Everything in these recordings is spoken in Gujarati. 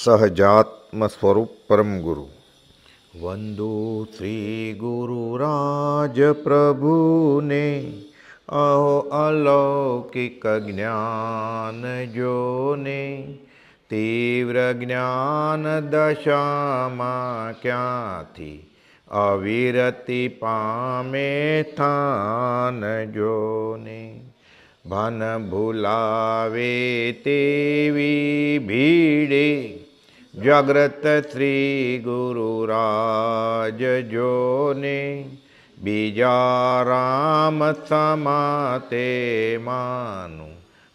सहजात्मस्वरूप परम गुरु वंदो श्री गुरुराज प्रभु ने अहो अलौकिक ज्ञान जो ने तीव्र ज्ञान दशा માં ક્યાંથી અવિરતિ પામે થાન જોને भन भुलावे तेवी भीड़े જગત શ્રી ગુરુરાજ જોને બીજા રામ સમાતે માનું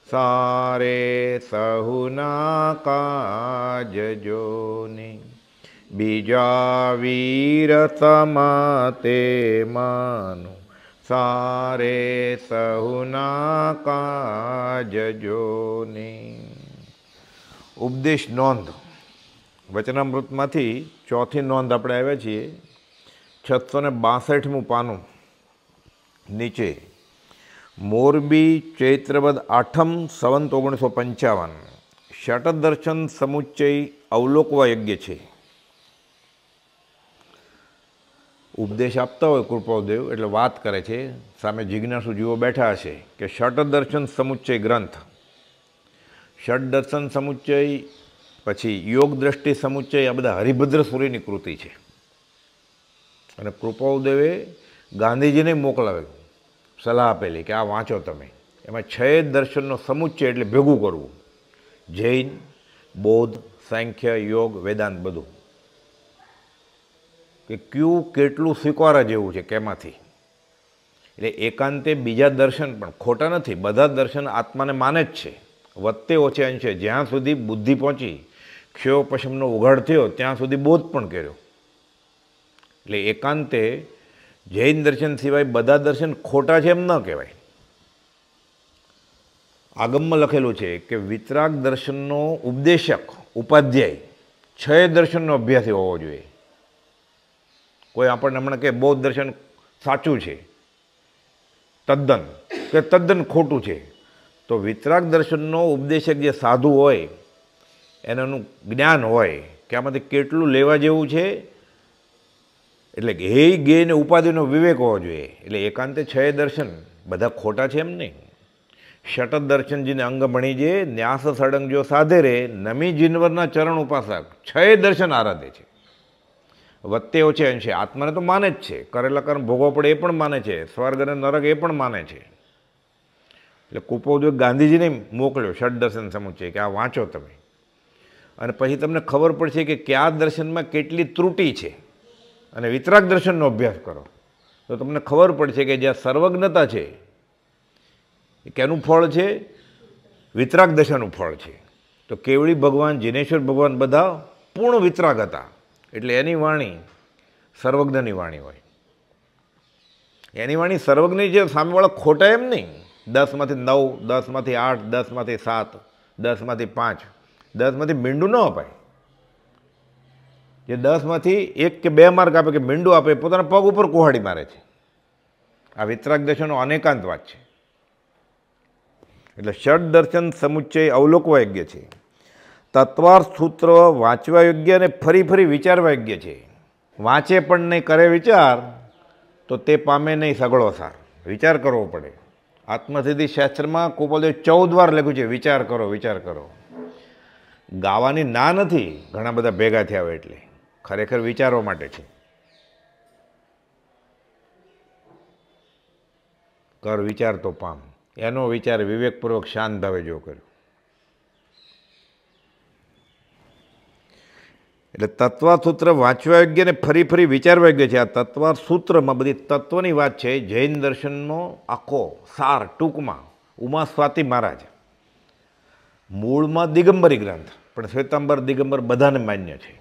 સારે સહુના કાજ જોને બીજા વીર સમાતે માનું સારે સહુના કાજ જોને ઉપદેશ નોંધ વચનામૃતમાંથી ચોથી નોંધ આપણે આવ્યા છીએ છસો ને બાસઠમું પાનું નીચે મોરબી ચૈત્રવદ આઠમ સંવંત ઓગણીસો પંચાવન ષટદર્શન સમુચ્ચય અવલોકવા યજ્ઞ છે ઉપદેશ આપતા હોય કૃપાદેવ એટલે વાત કરે છે સામે જિજ્ઞાસુ જીવો બેઠા હશે કે ષટદર્શન સમુચ્ચય ગ્રંથ ષટદર્શન સમુચ્ચય પછી યોગ દ્રષ્ટિ સમુચ્ચય આ બધા હરિભદ્ર સૂર્યની કૃતિ છે અને કૃપાઉદેવે ગાંધીજીને મોકલાવેલું સલાહ આપેલી કે આ વાંચો તમે એમાં છ દર્શનનો સમુચ્ચય એટલે ભેગું કરવું જૈન બૌદ્ધ સાંખ્ય યોગ વેદાંત બધું કે ક્યું કેટલું સ્વીકારા જેવું છે કેમાંથી એટલે એકાંતે બીજા દર્શન પણ ખોટા નથી બધા દર્શન આત્માને માને જ છે વત્તે ઓછે અંશે જ્યાં સુધી બુદ્ધિ પહોંચી ક્ષયો પશ્ચિમનો ઉઘાડ થયો ત્યાં સુધી બોધ પણ કર્યો એટલે એકાંતે જૈન દર્શન સિવાય બધા દર્શન ખોટા છે એમ ન કહેવાય આગમમાં લખેલું છે કે વિતરાગ દર્શનનો ઉપદેશક ઉપાધ્યાય છ દર્શનનો અભ્યાસી હોવો જોઈએ કોઈ આપણને હમણાં કે બૌદ્ધ દર્શન સાચું છે તદ્દન કે તદ્દન ખોટું છે તો વિતરાગ દર્શનનો ઉપદેશક જે સાધુ હોય એનાનું જ્ઞાન હોય કે આમાંથી કેટલું લેવા જેવું છે એટલે ધ્યેય ગેય ને ઉપાધિનો વિવેક હોવો જોઈએ એટલે એકાંતે છ દર્શન બધા ખોટા છે એમ નહીં ષટદ દર્શનજીને અંગ ભણી જે ન્યાસ સળંગ જો સાધે રે નમી જીનવરના ચરણ ઉપાસક છ દર્શન આરાધે છે વત્તે ઓછે અંશે આત્માને તો માને જ છે કરેલા કર્મ ભોગવો પડે એ પણ માને છે સ્વર્ગ અને નરક એ પણ માને છે એટલે કુપોદ્યોગ ગાંધીજીને મોકલ્યો ષડ દર્શન સમુચય કે આ વાંચો તમે અને પછી તમને ખબર પડશે કે કયા દર્શનમાં કેટલી ત્રુટી છે અને વિતરાગ દર્શનનો અભ્યાસ કરો તો તમને ખબર પડશે કે જ્યાં સર્વજ્ઞતા છે એ કેનું ફળ છે વિતરાગ દશાનું ફળ છે તો કેવળી ભગવાન જિનેશ્વર ભગવાન બધા પૂર્ણ વિતરાગ હતા એટલે એની વાણી સર્વજ્ઞની વાણી હોય એની વાણી સર્વજ્ઞની જે સામેવાળા ખોટા એમ નહીં દસમાંથી નવ દસમાંથી આઠ દસમાંથી સાત દસમાંથી પાંચ દસમાંથી મીંડું ન અપાય જે દસમાંથી એક કે બે માર્ક આપે કે મીંડું આપે પોતાના પગ ઉપર કુહાડી મારે છે આ વિતરાગ દર્શનનો વાત છે એટલે ષડ દર્શન સમુચ્ચય અવલોકવા યોગ્ય છે તત્વાર્થ સૂત્ર વાંચવા યોગ્ય અને ફરી ફરી વિચારવા યોગ્ય છે વાંચે પણ નહીં કરે વિચાર તો તે પામે નહીં સગળો સાર વિચાર કરવો પડે આત્મસિદ્ધિ શાસ્ત્રમાં કોપલે ચૌદ વાર લખ્યું છે વિચાર કરો વિચાર કરો ગાવાની ના નથી ઘણા બધા ભેગા થયા હોય એટલે ખરેખર વિચારવા માટે છે કર વિચાર તો પામ એનો વિચાર વિવેકપૂર્વક શાંત ભાવે જો કર્યો એટલે સૂત્ર વાંચવા યોગ્ય ને ફરી ફરી વિચારવા યોગ્ય છે આ સૂત્રમાં બધી તત્વની વાત છે જૈન દર્શનનો આખો સાર ટૂંકમાં ઉમા સ્વાતિ મહારાજ મૂળમાં દિગંબરી ગ્રંથ પણ શ્વેતાંબર દિગંબર બધાને માન્ય છે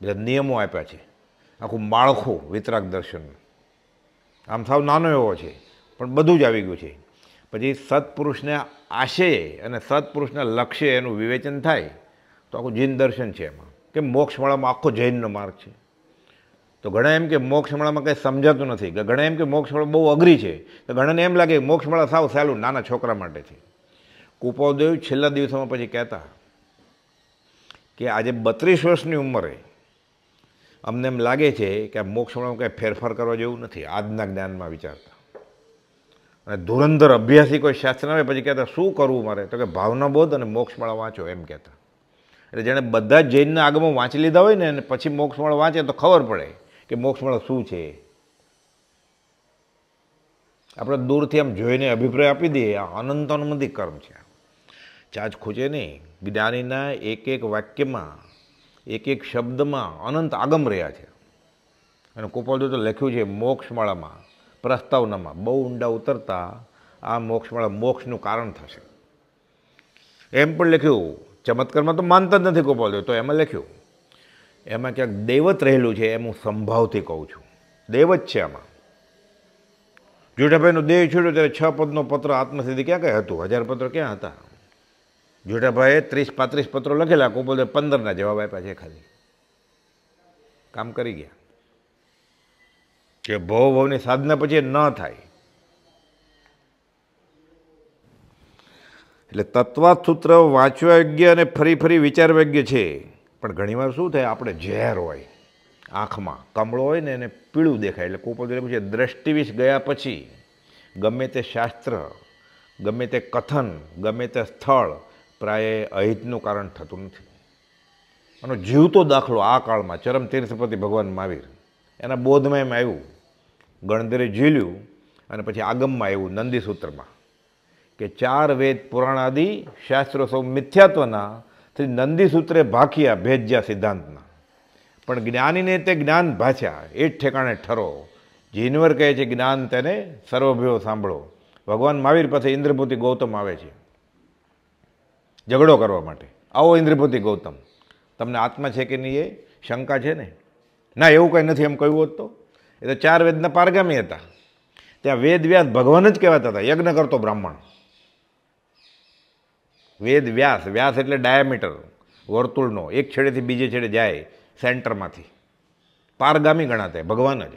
બધા નિયમો આપ્યા છે આખું માળખું વિતરાગ દર્શન આમ સાવ નાનો એવો છે પણ બધું જ આવી ગયું છે પછી સત્પુરુષને આશયે અને સત્પુરુષના લક્ષ્ય એનું વિવેચન થાય તો આખું જૈન દર્શન છે એમાં કે મોક્ષમાળામાં આખો જૈનનો માર્ગ છે તો ઘણા એમ કે મોક્ષમાળામાં કંઈ સમજાતું નથી ઘણા એમ કે મોક્ષમાળા બહુ અઘરી છે તો ઘણાને એમ લાગે મોક્ષમાળા સાવ સહેલું નાના છોકરા માટે છે કુપાવદેવ છેલ્લા દિવસોમાં પછી કહેતા કે આજે બત્રીસ વર્ષની ઉંમરે અમને એમ લાગે છે કે આ મોક્ષમાં કંઈ ફેરફાર કરવા જેવું નથી આજના જ્ઞાનમાં વિચારતા અને ધુરંધર અભ્યાસી કોઈ શાસ્ત્ર આવે પછી કહેતા શું કરવું મારે તો કે ભાવનાબોધ અને મોક્ષમાળા વાંચો એમ કહેતા એટલે જેણે બધા જ જૈનના આગમાં વાંચી લીધા હોય ને અને પછી મોક્ષમાળા વાંચે તો ખબર પડે કે મોક્ષમાળા શું છે આપણે દૂરથી આમ જોઈને અભિપ્રાય આપી દઈએ આ અનંત અનુમતિ કર્મ છે જાજ ખૂજે નહીં જ્ઞાનીના એક એક વાક્યમાં એક એક શબ્દમાં અનંત આગમ રહ્યા છે અને કોપલદેવ તો લખ્યું છે મોક્ષમાળામાં પ્રસ્તાવનામાં બહુ ઊંડા ઉતરતા આ મોક્ષમાળા મોક્ષનું કારણ થશે એમ પણ લખ્યું ચમત્કારમાં તો માનતા જ નથી કોપલદેવ તો એમાં લખ્યું એમાં ક્યાંક દૈવત રહેલું છે એમ હું સંભાવથી કહું છું દૈવત છે આમાં જોઠાભાઈનો દેહ છોડ્યો ત્યારે છ પદનો પત્ર આત્મસિદ્ધિ ક્યાં ક્યાં હતું હજાર પત્ર ક્યાં હતા જોટાભાઈએ ત્રીસ પાંત્રીસ પત્રો લખેલા કોબલે પંદરના જવાબ આપ્યા છે ખાલી કામ કરી ગયા કે ભવ ભવની સાધના પછી ન થાય એટલે તત્વાત સૂત્ર વાંચવા યોગ્ય અને ફરી ફરી વિચારવા યોગ્ય છે પણ ઘણીવાર શું થાય આપણે ઝેર હોય આંખમાં કમળો હોય ને એને પીળું દેખાય એટલે કોપલ લખ્યું છે ગયા પછી ગમે તે શાસ્ત્ર ગમે તે કથન ગમે તે સ્થળ પ્રાય અહિતનું કારણ થતું નથી અને જીવતો દાખલો આ કાળમાં ચરમ તીર્થપતિ ભગવાન મહાવીર એના બોધમાં એમ આવ્યું ગણધરે ઝીલ્યું અને પછી આગમમાં આવ્યું સૂત્રમાં કે ચાર વેદ પુરાણાદિ શાસ્ત્રો સૌ મિથ્યાત્વના શ્રી સૂત્રે ભાખ્યા ભેજ્યા સિદ્ધાંતના પણ જ્ઞાનીને તે જ્ઞાન ભાષ્યા એ જ ઠેકાણે ઠરો જીનવર કહે છે જ્ઞાન તેને સર્વભ્યો સાંભળો ભગવાન મહાવીર પાસે ઇન્દ્રભૂતિ ગૌતમ આવે છે ઝઘડો કરવા માટે આવો ઇન્દ્રપતિ ગૌતમ તમને આત્મા છે કે નહીં એ શંકા છે ને ના એવું કંઈ નથી એમ કહ્યું હોત તો એ તો ચાર વેદના પારગામી હતા ત્યાં વેદ વ્યાસ ભગવાન જ કહેવાતા હતા યજ્ઞ કરતો બ્રાહ્મણ વેદ વ્યાસ વ્યાસ એટલે ડાયામીટર વર્તુળનો એક છેડેથી બીજે છેડે જાય સેન્ટરમાંથી પારગામી ગણાતા ભગવાન જ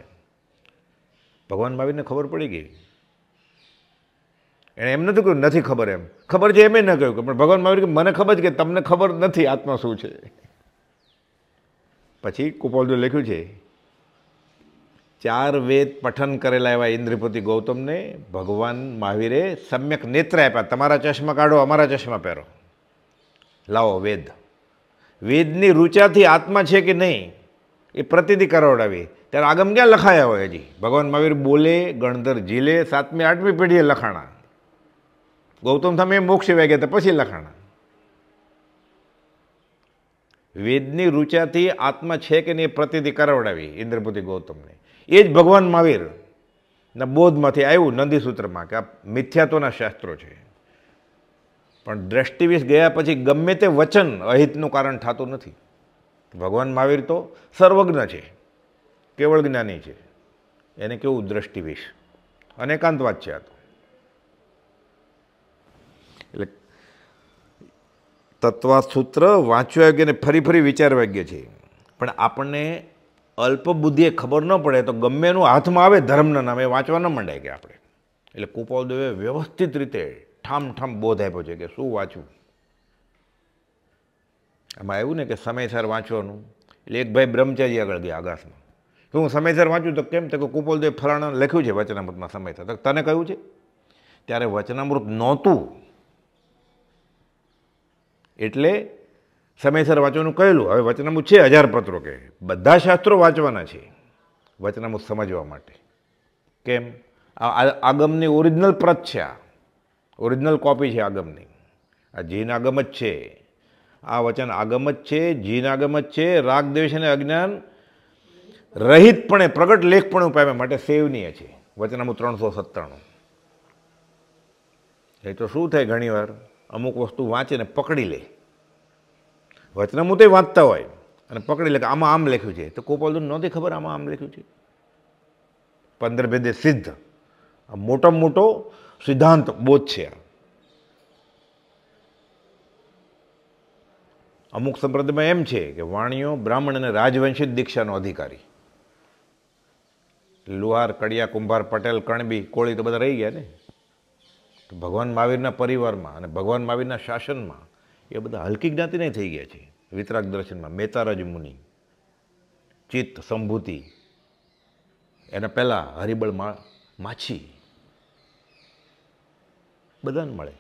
ભગવાન આવીને ખબર પડી ગઈ એણે એમ નથી કહ્યું નથી ખબર એમ ખબર છે એમ ન કહ્યું પણ ભગવાન મહાવીર મને ખબર છે કે તમને ખબર નથી આત્મા શું છે પછી કુપોલદુ લખ્યું છે ચાર વેદ પઠન કરેલા એવા ઇન્દ્રપતિ ગૌતમને ભગવાન મહાવીરે સમ્યક નેત્ર આપ્યા તમારા ચશ્મા કાઢો અમારા ચશ્મા પહેરો લાવો વેદ વેદની રૂચાથી આત્મા છે કે નહીં એ પ્રતિધિ કરાવડાવી ત્યારે આગમ ક્યાં લખાયા હોય હજી ભગવાન મહાવીર બોલે ગણધર જીલે સાતમી આઠમી પેઢીએ લખાણા ગૌતમ સ્વામી મોક્ષ વેગે તો પછી લખાણા વેદની રૂચાથી આત્મા છે કે નહીં પ્રતિથી કરાવડાવી ઇન્દ્રપતિ ગૌતમને એ જ ભગવાન મહાવીર ના બોધમાંથી આવ્યું નંદી સૂત્રમાં કે આ મિથ્યાત્વના શાસ્ત્રો છે પણ દ્રષ્ટિવિષ ગયા પછી ગમે તે વચન અહિતનું કારણ થતું નથી ભગવાન મહાવીર તો સર્વજ્ઞ છે કેવળ જ્ઞાની છે એને કેવું દ્રષ્ટિવિષ અનેકાંતવાદ છે આ તો એટલે સૂત્ર વાંચવા યોગ્ય ને ફરી ફરી વિચારવા યોગ્ય છે પણ આપણને અલ્પબુદ્ધિએ ખબર ન પડે તો ગમે એનું હાથમાં આવે ધર્મના નામે વાંચવા ન માંડાય કે આપણે એટલે કુપાલદેવે વ્યવસ્થિત રીતે ઠામ ઠામ બોધ આપ્યો છે કે શું વાંચવું એમાં એવું ને કે સમયસર વાંચવાનું એટલે એક ભાઈ બ્રહ્મચારી આગળ ગયા આગાશમાં તો હું સમયસર વાંચું તો કેમ તો કે કુપોલદેવ ફલાણા લખ્યું છે વચનામૃતમાં સમયસર તને કહ્યું છે ત્યારે વચનામૃત નહોતું એટલે સમયસર વાંચવાનું કહેલું હવે વચનામું છે હજાર પત્રો કે બધા શાસ્ત્રો વાંચવાના છે વચનામું સમજવા માટે કેમ આગમની ઓરિજિનલ પ્રત છે આ ઓરિજિનલ કોપી છે આગમની આ જીન આગમ જ છે આ વચન આગમ જ છે જીન આગમ જ છે રાગ દ્વેષ અને અજ્ઞાન રહિતપણે પ્રગટ લેખપણે પામે માટે સેવનીય છે વચનામું ત્રણસો સત્તાણું એ તો શું થાય ઘણીવાર અમુક વસ્તુ વાંચીને પકડી લે વચનામૂતે વાંચતા હોય અને પકડી લે કે આમાં આમ લખ્યું છે તો કોપાલદુન નહોતી ખબર આમાં આમ લખ્યું છે પંદર ભેદે સિદ્ધ આ મોટામાં મોટો સિદ્ધાંત બોધ છે અમુક સંપ્રદાયમાં એમ છે કે વાણીઓ બ્રાહ્મણ અને રાજવંશી દીક્ષાનો અધિકારી લુહાર કડિયા કુંભાર પટેલ કણબી કોળી તો બધા રહી ગયા ને ભગવાન મહાવીરના પરિવારમાં અને ભગવાન મહાવીરના શાસનમાં એ બધા હલકી જ્ઞાતિને થઈ ગયા છે વિતરાગ દર્શનમાં મેતારજ મુનિ ચિત્ત સંભૂતિ એના પહેલાં હરિબળ માછી બધાને મળે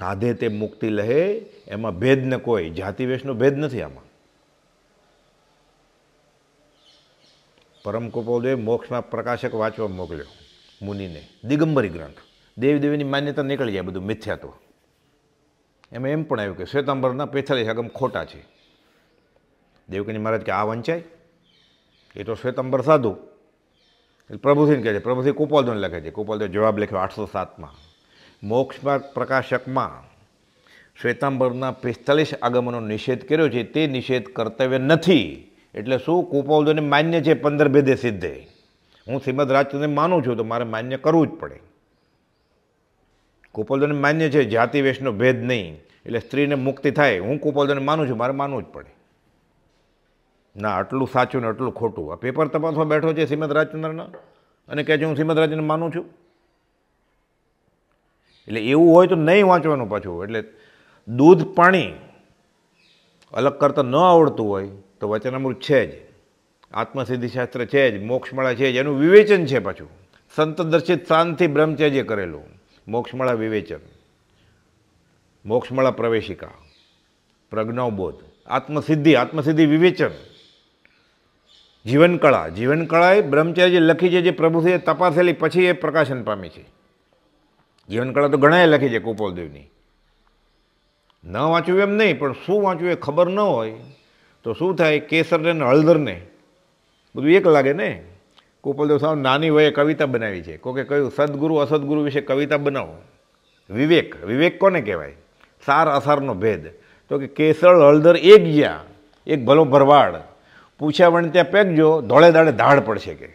સાધે તે મુક્તિ લહે એમાં ભેદ ન કોઈ જાતિ વેશનો ભેદ નથી આમાં પરમ કૃપોદય મોક્ષના પ્રકાશક વાંચવા મોકલ્યો મુનિને દિગંબરી ગ્રંથ દેવદેવીની માન્યતા નીકળી જાય બધું મિથ્યા તો એમાં એમ પણ આવ્યું કે શ્વેતાંબરના પેથાલીસ આગમ ખોટા છે દેવકીની મહારાજ કે આ વંચાય એ તો શ્વેતાંબર સાધુ એટલે પ્રભુસિંહ કહે છે પ્રભુસિંહ કુપોલદેવ લખે છે કુપોલદેવ જવાબ લખ્યો આઠસો સાતમાં મોક્ષમાર્ગ પ્રકાશકમાં શ્વેતાંબરના પિસ્તાલીસ આગમનો નિષેધ કર્યો છે તે નિષેધ કર્તવ્ય નથી એટલે શું કુપોલદેવને માન્ય છે પંદર ભેદે સિદ્ધે હું શ્રીમદ રાજચંદ્રને માનું છું તો મારે માન્ય કરવું જ પડે કુપોલદન માન્ય છે જાતિ વેશનો ભેદ નહીં એટલે સ્ત્રીને મુક્તિ થાય હું કુપોલદન માનું છું મારે માનવું જ પડે ના આટલું સાચું ને આટલું ખોટું આ પેપર તપાસવા બેઠો છે શ્રીમદ રાજચંદ્રના અને કહે છે હું શ્રીમદ રાજચંદ્ર માનું છું એટલે એવું હોય તો નહીં વાંચવાનું પાછું એટલે દૂધ પાણી અલગ કરતાં ન આવડતું હોય તો વચનામૃત છે જ આત્મસિદ્ધિશાસ્ત્ર છે જ મોક્ષમાળા છે જ એનું વિવેચન છે પાછું સંત દર્શિત શાંતિ બ્રહ્મચર્ય કરેલું મોક્ષમાળા વિવેચન મોક્ષમાળા પ્રવેશિકા પ્રજ્ઞાબોધ આત્મસિદ્ધિ આત્મસિદ્ધિ વિવેચન જીવનકળા જીવનકળાએ એ જે લખી છે જે પ્રભુએ તપાસેલી પછી એ પ્રકાશન પામી છે જીવનકળા તો ઘણાએ લખી છે કુપોલદેવની ન વાંચવું એમ નહીં પણ શું વાંચવું એ ખબર ન હોય તો શું થાય કેસરને હળદરને બધું એક લાગે ને કુપલદેવ સાહેબ નાની વયે કવિતા બનાવી છે કોકે કહ્યું સદગુરુ અસદગુરુ વિશે કવિતા બનાવો વિવેક વિવેક કોને કહેવાય સાર અસારનો ભેદ તો કે કેસળ હળદર એક ગયા એક ભલો ભરવાડ પૂછ્યા વણ ત્યાં પેકજો ધોળે દાડે ધાડ પડશે કે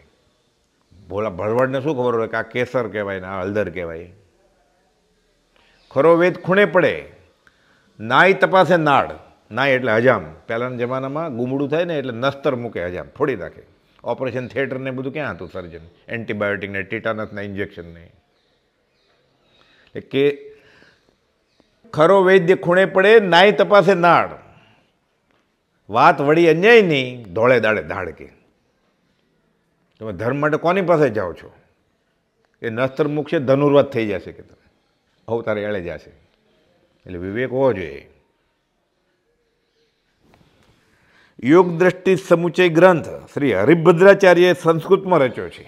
ભોલા ભરવાડને શું ખબર હોય કે આ કેસર કહેવાય ને આ હળદર કહેવાય ખરો વેદ ખૂણે પડે નાય તપાસે નાડ નાય એટલે હજામ પહેલાના જમાનામાં ગુમડું થાય ને એટલે નસ્તર મૂકે હજામ ફોડી નાખે ઓપરેશન થિયેટરને બધું ક્યાં હતું સર્જન એન્ટીબાયોટિકને ટીટાનસના ઇન્જેક્શનને કે ખરો વૈદ્ય ખૂણે પડે નાય તપાસે નાળ વાત વળી અન્યાય નહીં ધોળે દાડે ધાડકે તમે ધર્મ માટે કોની પાસે જાઓ છો એ નસ્તર મૂકશે ધનુર્વત થઈ જશે કે તમે આવું એળે જશે એટલે વિવેક હોવો જોઈએ યોગ દ્રષ્ટિ સમુચય ગ્રંથ શ્રી હરિભદ્રાચાર્યએ સંસ્કૃતમાં રચ્યો છે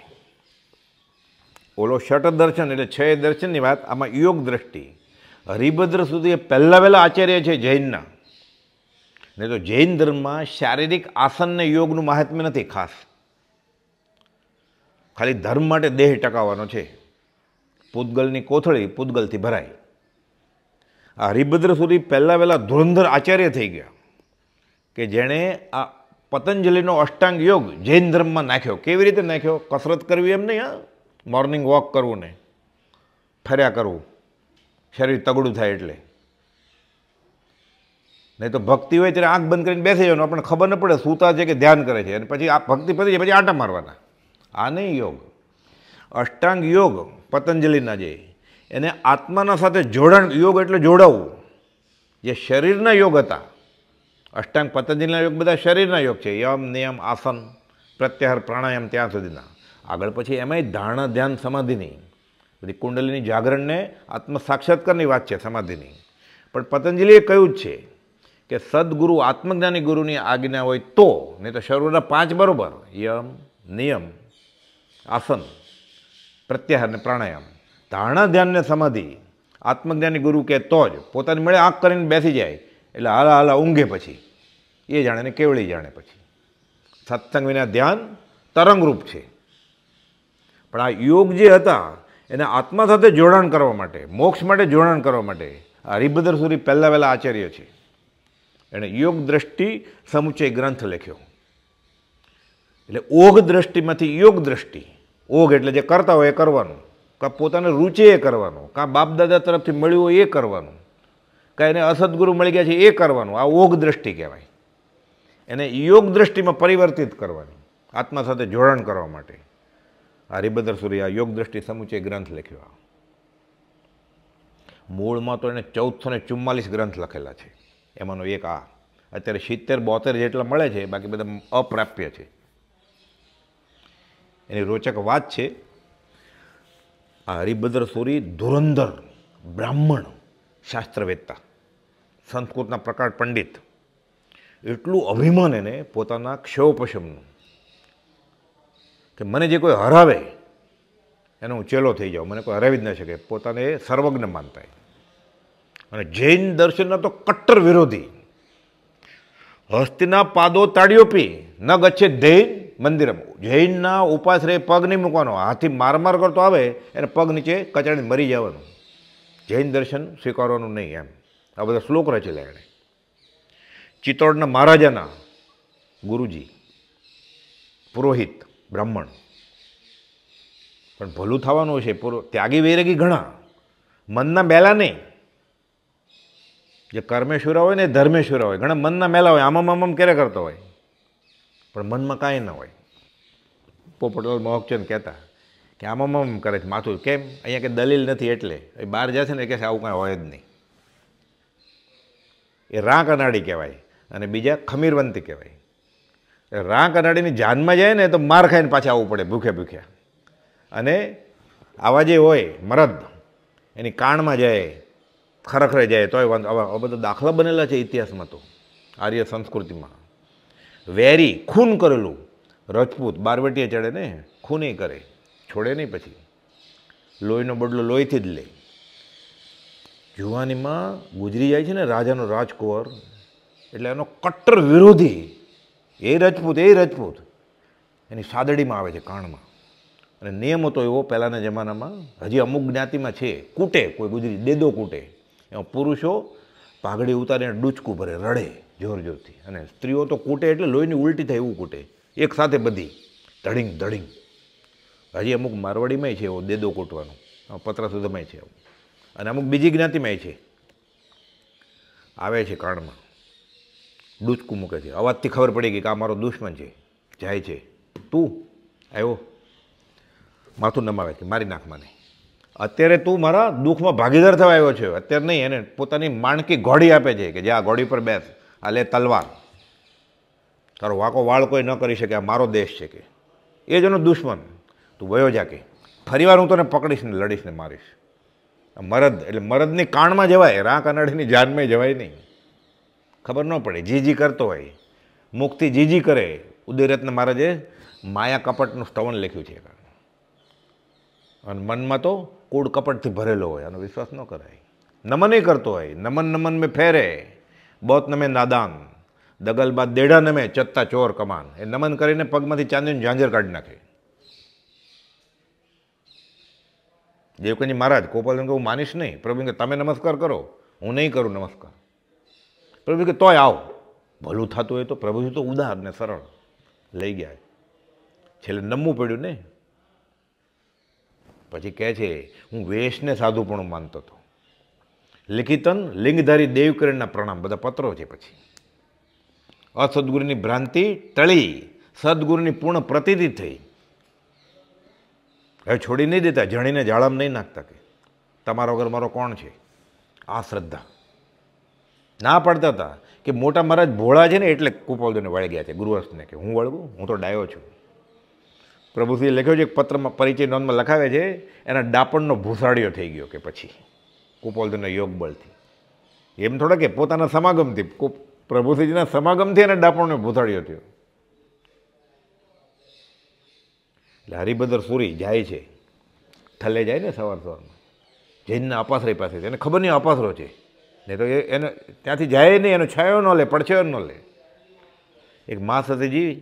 ઓલો ષટ દર્શન એટલે છ દર્શનની વાત આમાં યોગ દ્રષ્ટિ હરિભદ્ર સુધી પહેલાં વહેલા આચાર્ય છે જૈનના ને તો જૈન ધર્મમાં શારીરિક આસનને યોગનું મહાત્મ્ય નથી ખાસ ખાલી ધર્મ માટે દેહ ટકાવવાનો છે પૂતગલની કોથળી પૂતગલથી ભરાય આ હરિભદ્ર સુધી પહેલાં વહેલા ધુરંધર આચાર્ય થઈ ગયા કે જેણે આ પતંજલિનો અષ્ટાંગ યોગ જૈન ધર્મમાં નાખ્યો કેવી રીતે નાખ્યો કસરત કરવી એમ નહીં હા મોર્નિંગ વોક કરવું નહીં ફર્યા કરવું શરીર તગડું થાય એટલે નહીં તો ભક્તિ હોય ત્યારે આંખ બંધ કરીને બેસી જવાનું આપણને ખબર ન પડે સૂતા છે કે ધ્યાન કરે છે અને પછી આ ભક્તિ પતી જાય પછી આટા મારવાના આ નહીં યોગ અષ્ટાંગ યોગ પતંજલિના જે એને આત્માના સાથે જોડાણ યોગ એટલે જોડાવવું જે શરીરના યોગ હતા અષ્ટાંગ પતંજલિના યોગ બધા શરીરના યોગ છે યમ નિયમ આસન પ્રત્યાહાર પ્રાણાયામ ત્યાં સુધીના આગળ પછી એમાંય ધારણા ધ્યાન સમાધિની બધી કુંડલીની જાગરણને આત્મ સાક્ષાત્કારની વાત છે સમાધિની પણ પતંજલિએ કહ્યું જ છે કે સદગુરુ આત્મજ્ઞાની ગુરુની આજ્ઞા હોય તો નહીં તો શરૂના પાંચ બરાબર યમ નિયમ આસન પ્રત્યાહાર ને પ્રાણાયામ ધારણા ધ્યાનને સમાધિ આત્મજ્ઞાની ગુરુ કે તો જ પોતાની મળે આંખ કરીને બેસી જાય એટલે આલા હાલા ઊંઘે પછી એ જાણે ને કેવળી જાણે પછી સત્સંગ વિના ધ્યાન તરંગરૂપ છે પણ આ યોગ જે હતા એને આત્મા સાથે જોડાણ કરવા માટે મોક્ષ માટે જોડાણ કરવા માટે હરિભદ્ર સુરી પહેલાં વહેલા આચાર્ય છે એણે યોગ દ્રષ્ટિ સમુચય ગ્રંથ લખ્યો એટલે ઓઘ દ્રષ્ટિમાંથી યોગ દ્રષ્ટિ ઓઘ એટલે જે કરતા હોય એ કરવાનું કાં પોતાને રૂચે એ કરવાનું કાં બાપ દાદા તરફથી મળ્યું હોય એ કરવાનું કે એને અસદગુરુ મળી ગયા છે એ કરવાનું આ ઓગ દ્રષ્ટિ કહેવાય એને યોગ દ્રષ્ટિમાં પરિવર્તિત કરવાની આત્મા સાથે જોડાણ કરવા માટે આ હરિભદ્ર સૂર્ય આ યોગ દ્રષ્ટિ સમુચય ગ્રંથ લખ્યો મૂળમાં તો એણે ચૌદસો ને ચુમ્માલીસ ગ્રંથ લખેલા છે એમાંનો એક આ અત્યારે સિત્તેર બોતેર જેટલા મળે છે બાકી બધા અપ્રાપ્ય છે એની રોચક વાત છે આ હરિભદ્ર સૂરી ધુરંધર બ્રાહ્મણ શાસ્ત્રવેત્તા સંસ્કૃતના પ્રકાટ પંડિત એટલું અભિમાન એને પોતાના ક્ષયોપશમનું કે મને જે કોઈ હરાવે એનો ઉચેલો થઈ જાઉં મને કોઈ હરાવી જ ન શકે પોતાને સર્વજ્ઞ માનતા અને જૈન દર્શનના તો કટ્ટર વિરોધી હસ્તીના પાદો તાળીઓ પી ન ગચ્છે ધૈન મંદિરમ જૈનના ઉપાશ્રય પગ નહીં મૂકવાનો હાથી માર માર કરતો આવે એને પગ નીચે કચડીને મરી જવાનું જૈન દર્શન સ્વીકારવાનું નહીં એમ આ બધા શ્લોક રચેલા એણે ચિત્તોડના મહારાજાના ગુરુજી પુરોહિત બ્રાહ્મણ પણ ભલું થવાનું છે પૂરો ત્યાગી વૈરાગી ઘણા મનના મેલા નહીં જે કર્મેશ્વરા હોય ને ધર્મેશ્વરા હોય ઘણા મનના મેલા હોય આમામ આમામ ક્યારે કરતા હોય પણ મનમાં કાંઈ ન હોય પોપટલાલ મોહકચંદ કહેતા કે આમ આમ કરે છે માથું કેમ અહીંયા કે દલીલ નથી એટલે એ બહાર છે ને એ કહે છે આવું કાંઈ હોય જ નહીં એ રાં કનાડી કહેવાય અને બીજા ખમીરવંતી કહેવાય રાં કનાડીની જાનમાં જાય ને તો માર ખાઈને પાછા આવવું પડે ભૂખે ભૂખે અને આવા જે હોય મરદ એની કાણમાં જાય ખરેખરે જાય તોય વાંધો આવા બધા દાખલા બનેલા છે ઇતિહાસમાં તો આર્ય સંસ્કૃતિમાં વેરી ખૂન કરેલું રજપૂત બારવટીએ ચડે ને ખૂને કરે છોડે નહીં પછી લોહીનો બદલો લોહીથી જ લે જુવાનીમાં ગુજરી જાય છે ને રાજાનો રાજકુંવર એટલે એનો કટ્ટર વિરોધી એ રજપૂત એ રજપૂત એની સાદડીમાં આવે છે કાણમાં અને નિયમ હતો એવો પહેલાંના જમાનામાં હજી અમુક જ્ઞાતિમાં છે કૂટે કોઈ ગુજરી દેદો કૂટે એમાં પુરુષો પાઘડી ઉતારીને ડૂચકું ભરે રડે જોર જોરથી અને સ્ત્રીઓ તો કૂટે એટલે લોહીની ઉલટી થાય એવું કૂટે એક સાથે બધી ધડીંગ ધડીંગ હજી અમુક મારવાડીમાંય છે એવો દેદો કોટવાનું પત્રાસુધમાંય છે એવું અને અમુક બીજી જ્ઞાતિમાંય છે આવે છે કાણમાં ડૂચકું મૂકે છે અવાજથી ખબર પડી ગઈ કે આ મારો દુશ્મન છે જાય છે તું આવ્યો માથું નમાવે છે મારી નાખ મને અત્યારે તું મારા દુઃખમાં ભાગીદાર થવા આવ્યો છે અત્યારે નહીં એને પોતાની માણકી ઘોડી આપે છે કે જે આ ઘોડી પર બેસ આ લે તલવાર તારો વાકો વાળ કોઈ ન કરી શકે આ મારો દેશ છે કે એ જ એનો દુશ્મન તું વયો જા કે ફરીવાર હું તને પકડીશ ને લડીશ ને મારીશ મરદ એટલે મરદની કાણમાં જવાય રાં કનડની જાનમાં જવાય નહીં ખબર ન પડે જીજી કરતો હોય મુક્તિ જીજી જી કરે ઉદયરત્ન મહારાજે માયા કપટનું સ્ટવન લખ્યું છે અને મનમાં તો કૂડ કપટથી ભરેલો હોય આનો વિશ્વાસ ન કરાય નમન એ કરતો હોય નમન નમન મેં ફેરે બોત નમે નાદાન દગલ બાદ દેઢા નમે ચત્તા ચોર કમાન એ નમન કરીને પગમાંથી ચાંદીનું ઝાંઝર કાઢી નાખે દેવકંજી મહારાજ ગોપાલન કે હું માનીશ નહીં પ્રભુ કે તમે નમસ્કાર કરો હું નહીં કરું નમસ્કાર પ્રભુ કે તોય આવો ભલું થતું હોય તો પ્રભુજી તો ઉદાર ને સરળ લઈ ગયા છેલ્લે નમવું પડ્યું ને પછી કહે છે હું વેશને સાધુપણું માનતો હતો લિખિતન લિંગધારી દેવકરણના પ્રણામ બધા પત્રો છે પછી અસદગુરુની ભ્રાંતિ ટળી સદગુરુની પૂર્ણ પ્રતિતિ થઈ હવે છોડી નહીં દેતા જણીને જાળામ નહીં નાખતા કે તમારો વગર મારો કોણ છે આ શ્રદ્ધા ના પડતા હતા કે મોટા મહારાજ ભોળા છે ને એટલે કુપાલદેવને વળી ગયા છે ગુરુવર્ષને કે હું વળગું હું તો ડાયો છું પ્રભુશ્રીએ લખ્યો છે એક પત્રમાં પરિચય નોંધમાં લખાવે છે એના ડાપણનો ભૂસાડીઓ થઈ ગયો કે પછી કુપાલદેવના યોગ બળથી એમ થોડા કે પોતાના સમાગમથી પ્રભુશ્રીજીના સમાગમથી એને ડાપણનો ભૂસાડીઓ થયો એટલે હરિભદર સુરી જાય છે ઠલ્લે જાય ને સવાર સવારમાં જૈનના અપાસરી પાસે એને ખબર નહીં અપાસરો છે નહીં તો એને ત્યાંથી જાય નહીં એનો છાયો ન લે પડછાયો ન લે એક મા સાથે જીવી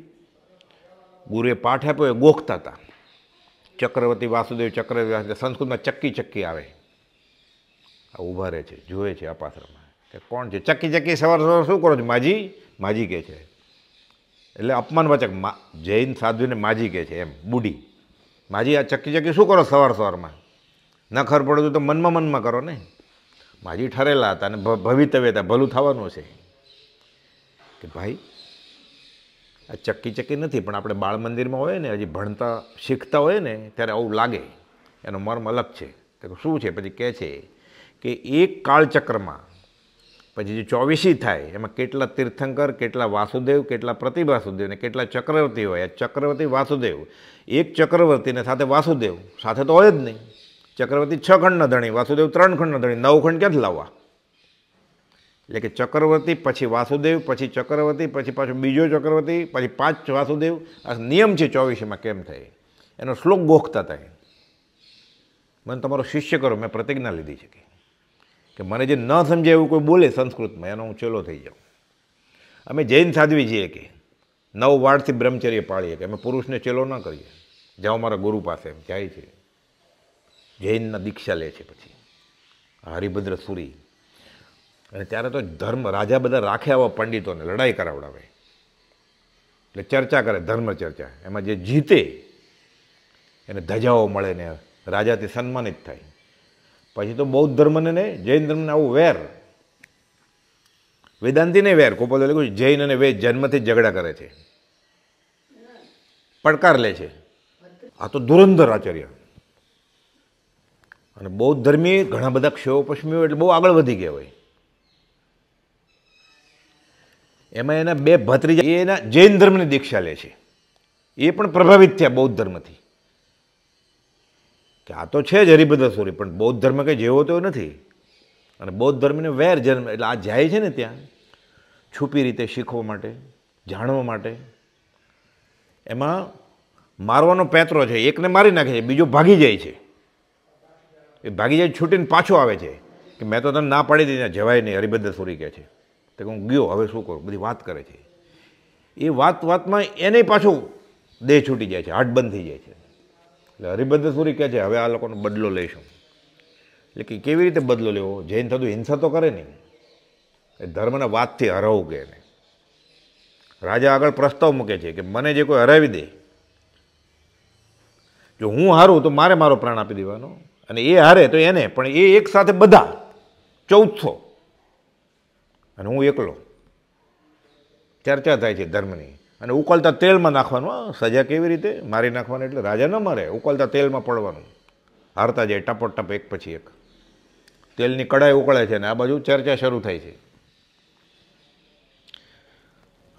ગુરુએ પાઠ આપ્યો એ ગોખતા હતા ચક્રવર્તી વાસુદેવ ચક્રવર્તી વાસુદેવ સંસ્કૃતમાં ચક્કી ચક્કી આવે આ ઊભા રહે છે જુએ છે અપાસરમાં કે કોણ છે ચક્કી ચક્કી સવાર સવાર શું કરો છો માજી માજી કહે છે એટલે અપમાનવાચક મા જૈન સાધ્વીને માજી કહે છે એમ બુઢી માજી આ ચક્કી ચક્કી શું કરો સવાર સવારમાં ન ખબર પડતું તો મનમાં મનમાં કરો ને માજી ઠરેલા હતા અને ભવિતવ્ય હતા ભલું થવાનું છે કે ભાઈ આ ચક્કી ચક્કી નથી પણ આપણે બાળ મંદિરમાં હોય ને હજી ભણતા શીખતા હોય ને ત્યારે આવું લાગે એનો મર્મ અલગ છે કે શું છે પછી કહે છે કે એક કાળચક્રમાં પછી જે ચોવીસી થાય એમાં કેટલા તીર્થંકર કેટલા વાસુદેવ કેટલા પ્રતિભાસુદેવ ને કેટલા ચક્રવર્તી હોય આ ચક્રવર્તી વાસુદેવ એક ચક્રવર્તીને સાથે વાસુદેવ સાથે તો હોય જ નહીં ચક્રવર્તી છ ખંડ નધણી વાસુદેવ ત્રણ ખંડ ધણી નવ ખંડ ક્યાંથી લાવવા એટલે કે ચક્રવર્તી પછી વાસુદેવ પછી ચક્રવર્તી પછી પાછો બીજો ચક્રવર્તી પછી પાંચ વાસુદેવ આ નિયમ છે ચોવીસીમાં કેમ થાય એનો શ્લોક ગોખતા થાય મને તમારો શિષ્ય કરો મેં પ્રતિજ્ઞા લીધી છે કે મને જે ન સમજાય એવું કોઈ બોલે સંસ્કૃતમાં એનો હું ચેલો થઈ જાઉં અમે જૈન સાધ્વી છીએ કે નવ વાળથી બ્રહ્મચર્ય પાળીએ કે અમે પુરુષને ચેલો ન કરીએ જાઓ મારા ગુરુ પાસે એમ જાય છે જૈનના દીક્ષા લે છે પછી હરિભદ્ર સુરી અને ત્યારે તો ધર્મ રાજા બધા રાખે આવા પંડિતોને લડાઈ કરાવડાવે એટલે ચર્ચા કરે ધર્મ ચર્ચા એમાં જે જીતે એને ધજાઓ મળે ને રાજાથી સન્માનિત થાય પછી તો બૌદ્ધ ધર્મને ને જૈન ધર્મને આવું વેર વેદાંતિને વેર કોપોલે લખ્યું જૈન અને વેદ જન્મથી ઝઘડા કરે છે પડકાર લે છે આ તો ધુરંધર આચાર્ય અને બૌદ્ધ ધર્મી ઘણા બધા ક્ષયો પશ્મીઓ એટલે બહુ આગળ વધી ગયા હોય એમાં એના બે ભત્રીજા એના જૈન ધર્મની દીક્ષા લે છે એ પણ પ્રભાવિત થયા બૌદ્ધ ધર્મથી આ તો છે જ હરિભદ્ર સોરી પણ બૌદ્ધ ધર્મ કંઈ જેવો તો નથી અને બૌદ્ધ ધર્મને વેર જન્મ એટલે આ જાય છે ને ત્યાં છુપી રીતે શીખવા માટે જાણવા માટે એમાં મારવાનો પેતરો છે એકને મારી નાખે છે બીજો ભાગી જાય છે એ ભાગી જાય છૂટીને પાછો આવે છે કે મેં તો તને ના પાડી દીધી જવાય નહીં હરિબદ્ધ સુરી કહે છે તો હું ગયો હવે શું કરું બધી વાત કરે છે એ વાત વાતમાં એને પાછું દેહ છૂટી જાય છે હાથ બંધ થઈ જાય છે એટલે હરિભદ્ર સુરી કહે છે હવે આ લોકોનો બદલો લઈશું એટલે કે કેવી રીતે બદલો લેવો જૈન થતું હિંસા તો કરે નહીં એ ધર્મને વાતથી હરાવું કે એને રાજા આગળ પ્રસ્તાવ મૂકે છે કે મને જે કોઈ હરાવી દે જો હું હારું તો મારે મારો પ્રાણ આપી દેવાનો અને એ હારે તો એને પણ એ એક સાથે બધા ચૌથો અને હું એકલો ચર્ચા થાય છે ધર્મની અને ઉકળતા તેલમાં નાખવાનું સજા કેવી રીતે મારી નાખવાની એટલે રાજા ન મારે ઉકળતા તેલમાં પડવાનું હારતા જાય ટપો ટપ એક પછી એક તેલની કડાઈ ઉકળે છે અને આ બાજુ ચર્ચા શરૂ થાય છે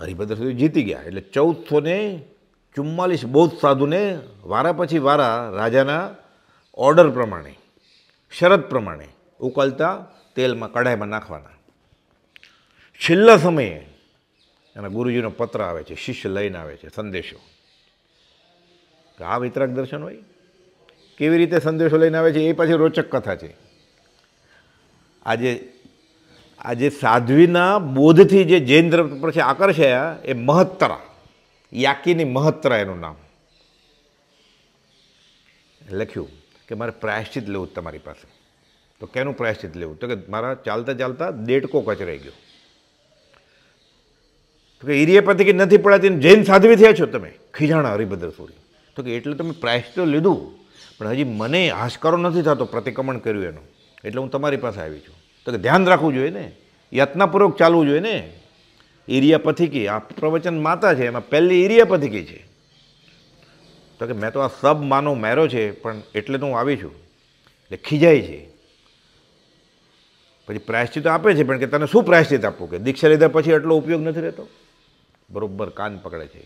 હરિભદ્ર સુધી જીતી ગયા એટલે ચૌદસો ને ચુમ્માલીસ બૌદ્ધ સાધુને વારા પછી વારા રાજાના ઓર્ડર પ્રમાણે શરત પ્રમાણે ઉકળતા તેલમાં કઢાઈમાં નાખવાના છેલ્લા સમયે અને ગુરુજીનો પત્ર આવે છે શિષ્ય લઈને આવે છે સંદેશો આ વિતરાક દર્શન હોય કેવી રીતે સંદેશો લઈને આવે છે એ પાછી રોચક કથા છે આજે આજે સાધ્વીના બોધથી જે જૈન ધર્મ પર છે આકર્ષાયા એ મહત્તરા યાકીની મહત્તરા એનું નામ લખ્યું કે મારે પ્રાયશ્ચિત લેવું તમારી પાસે તો કેનું પ્રાયશ્ચિત લેવું તો કે મારા ચાલતા ચાલતા દેડકો કચરાઈ ગયો તો કે એરિયાપેથિક નથી પડાતી જૈન સાધવી થયા છો તમે ખીજાણા હરિભદ્ર સોરી તો કે એટલે તમે પ્રાઇસ તો લીધું પણ હજી મને હાશકારો નથી થતો પ્રતિક્રમણ કર્યું એનું એટલે હું તમારી પાસે આવી છું તો કે ધ્યાન રાખવું જોઈએ ને યત્નપૂર્વક ચાલવું જોઈએ ને એરિયાપથિકી આ પ્રવચન માતા છે એમાં પહેલી એરિયાપથિકી છે તો કે મેં તો આ સબ માનો મેરો છે પણ એટલે તો હું આવી છું એટલે ખીજાય છે પછી પ્રાયશ્ચિત આપે છે પણ કે તને શું પ્રાયશ્ચિત આપવું કે દીક્ષા લીધા પછી એટલો ઉપયોગ નથી રહેતો બરોબર કાન પકડે છે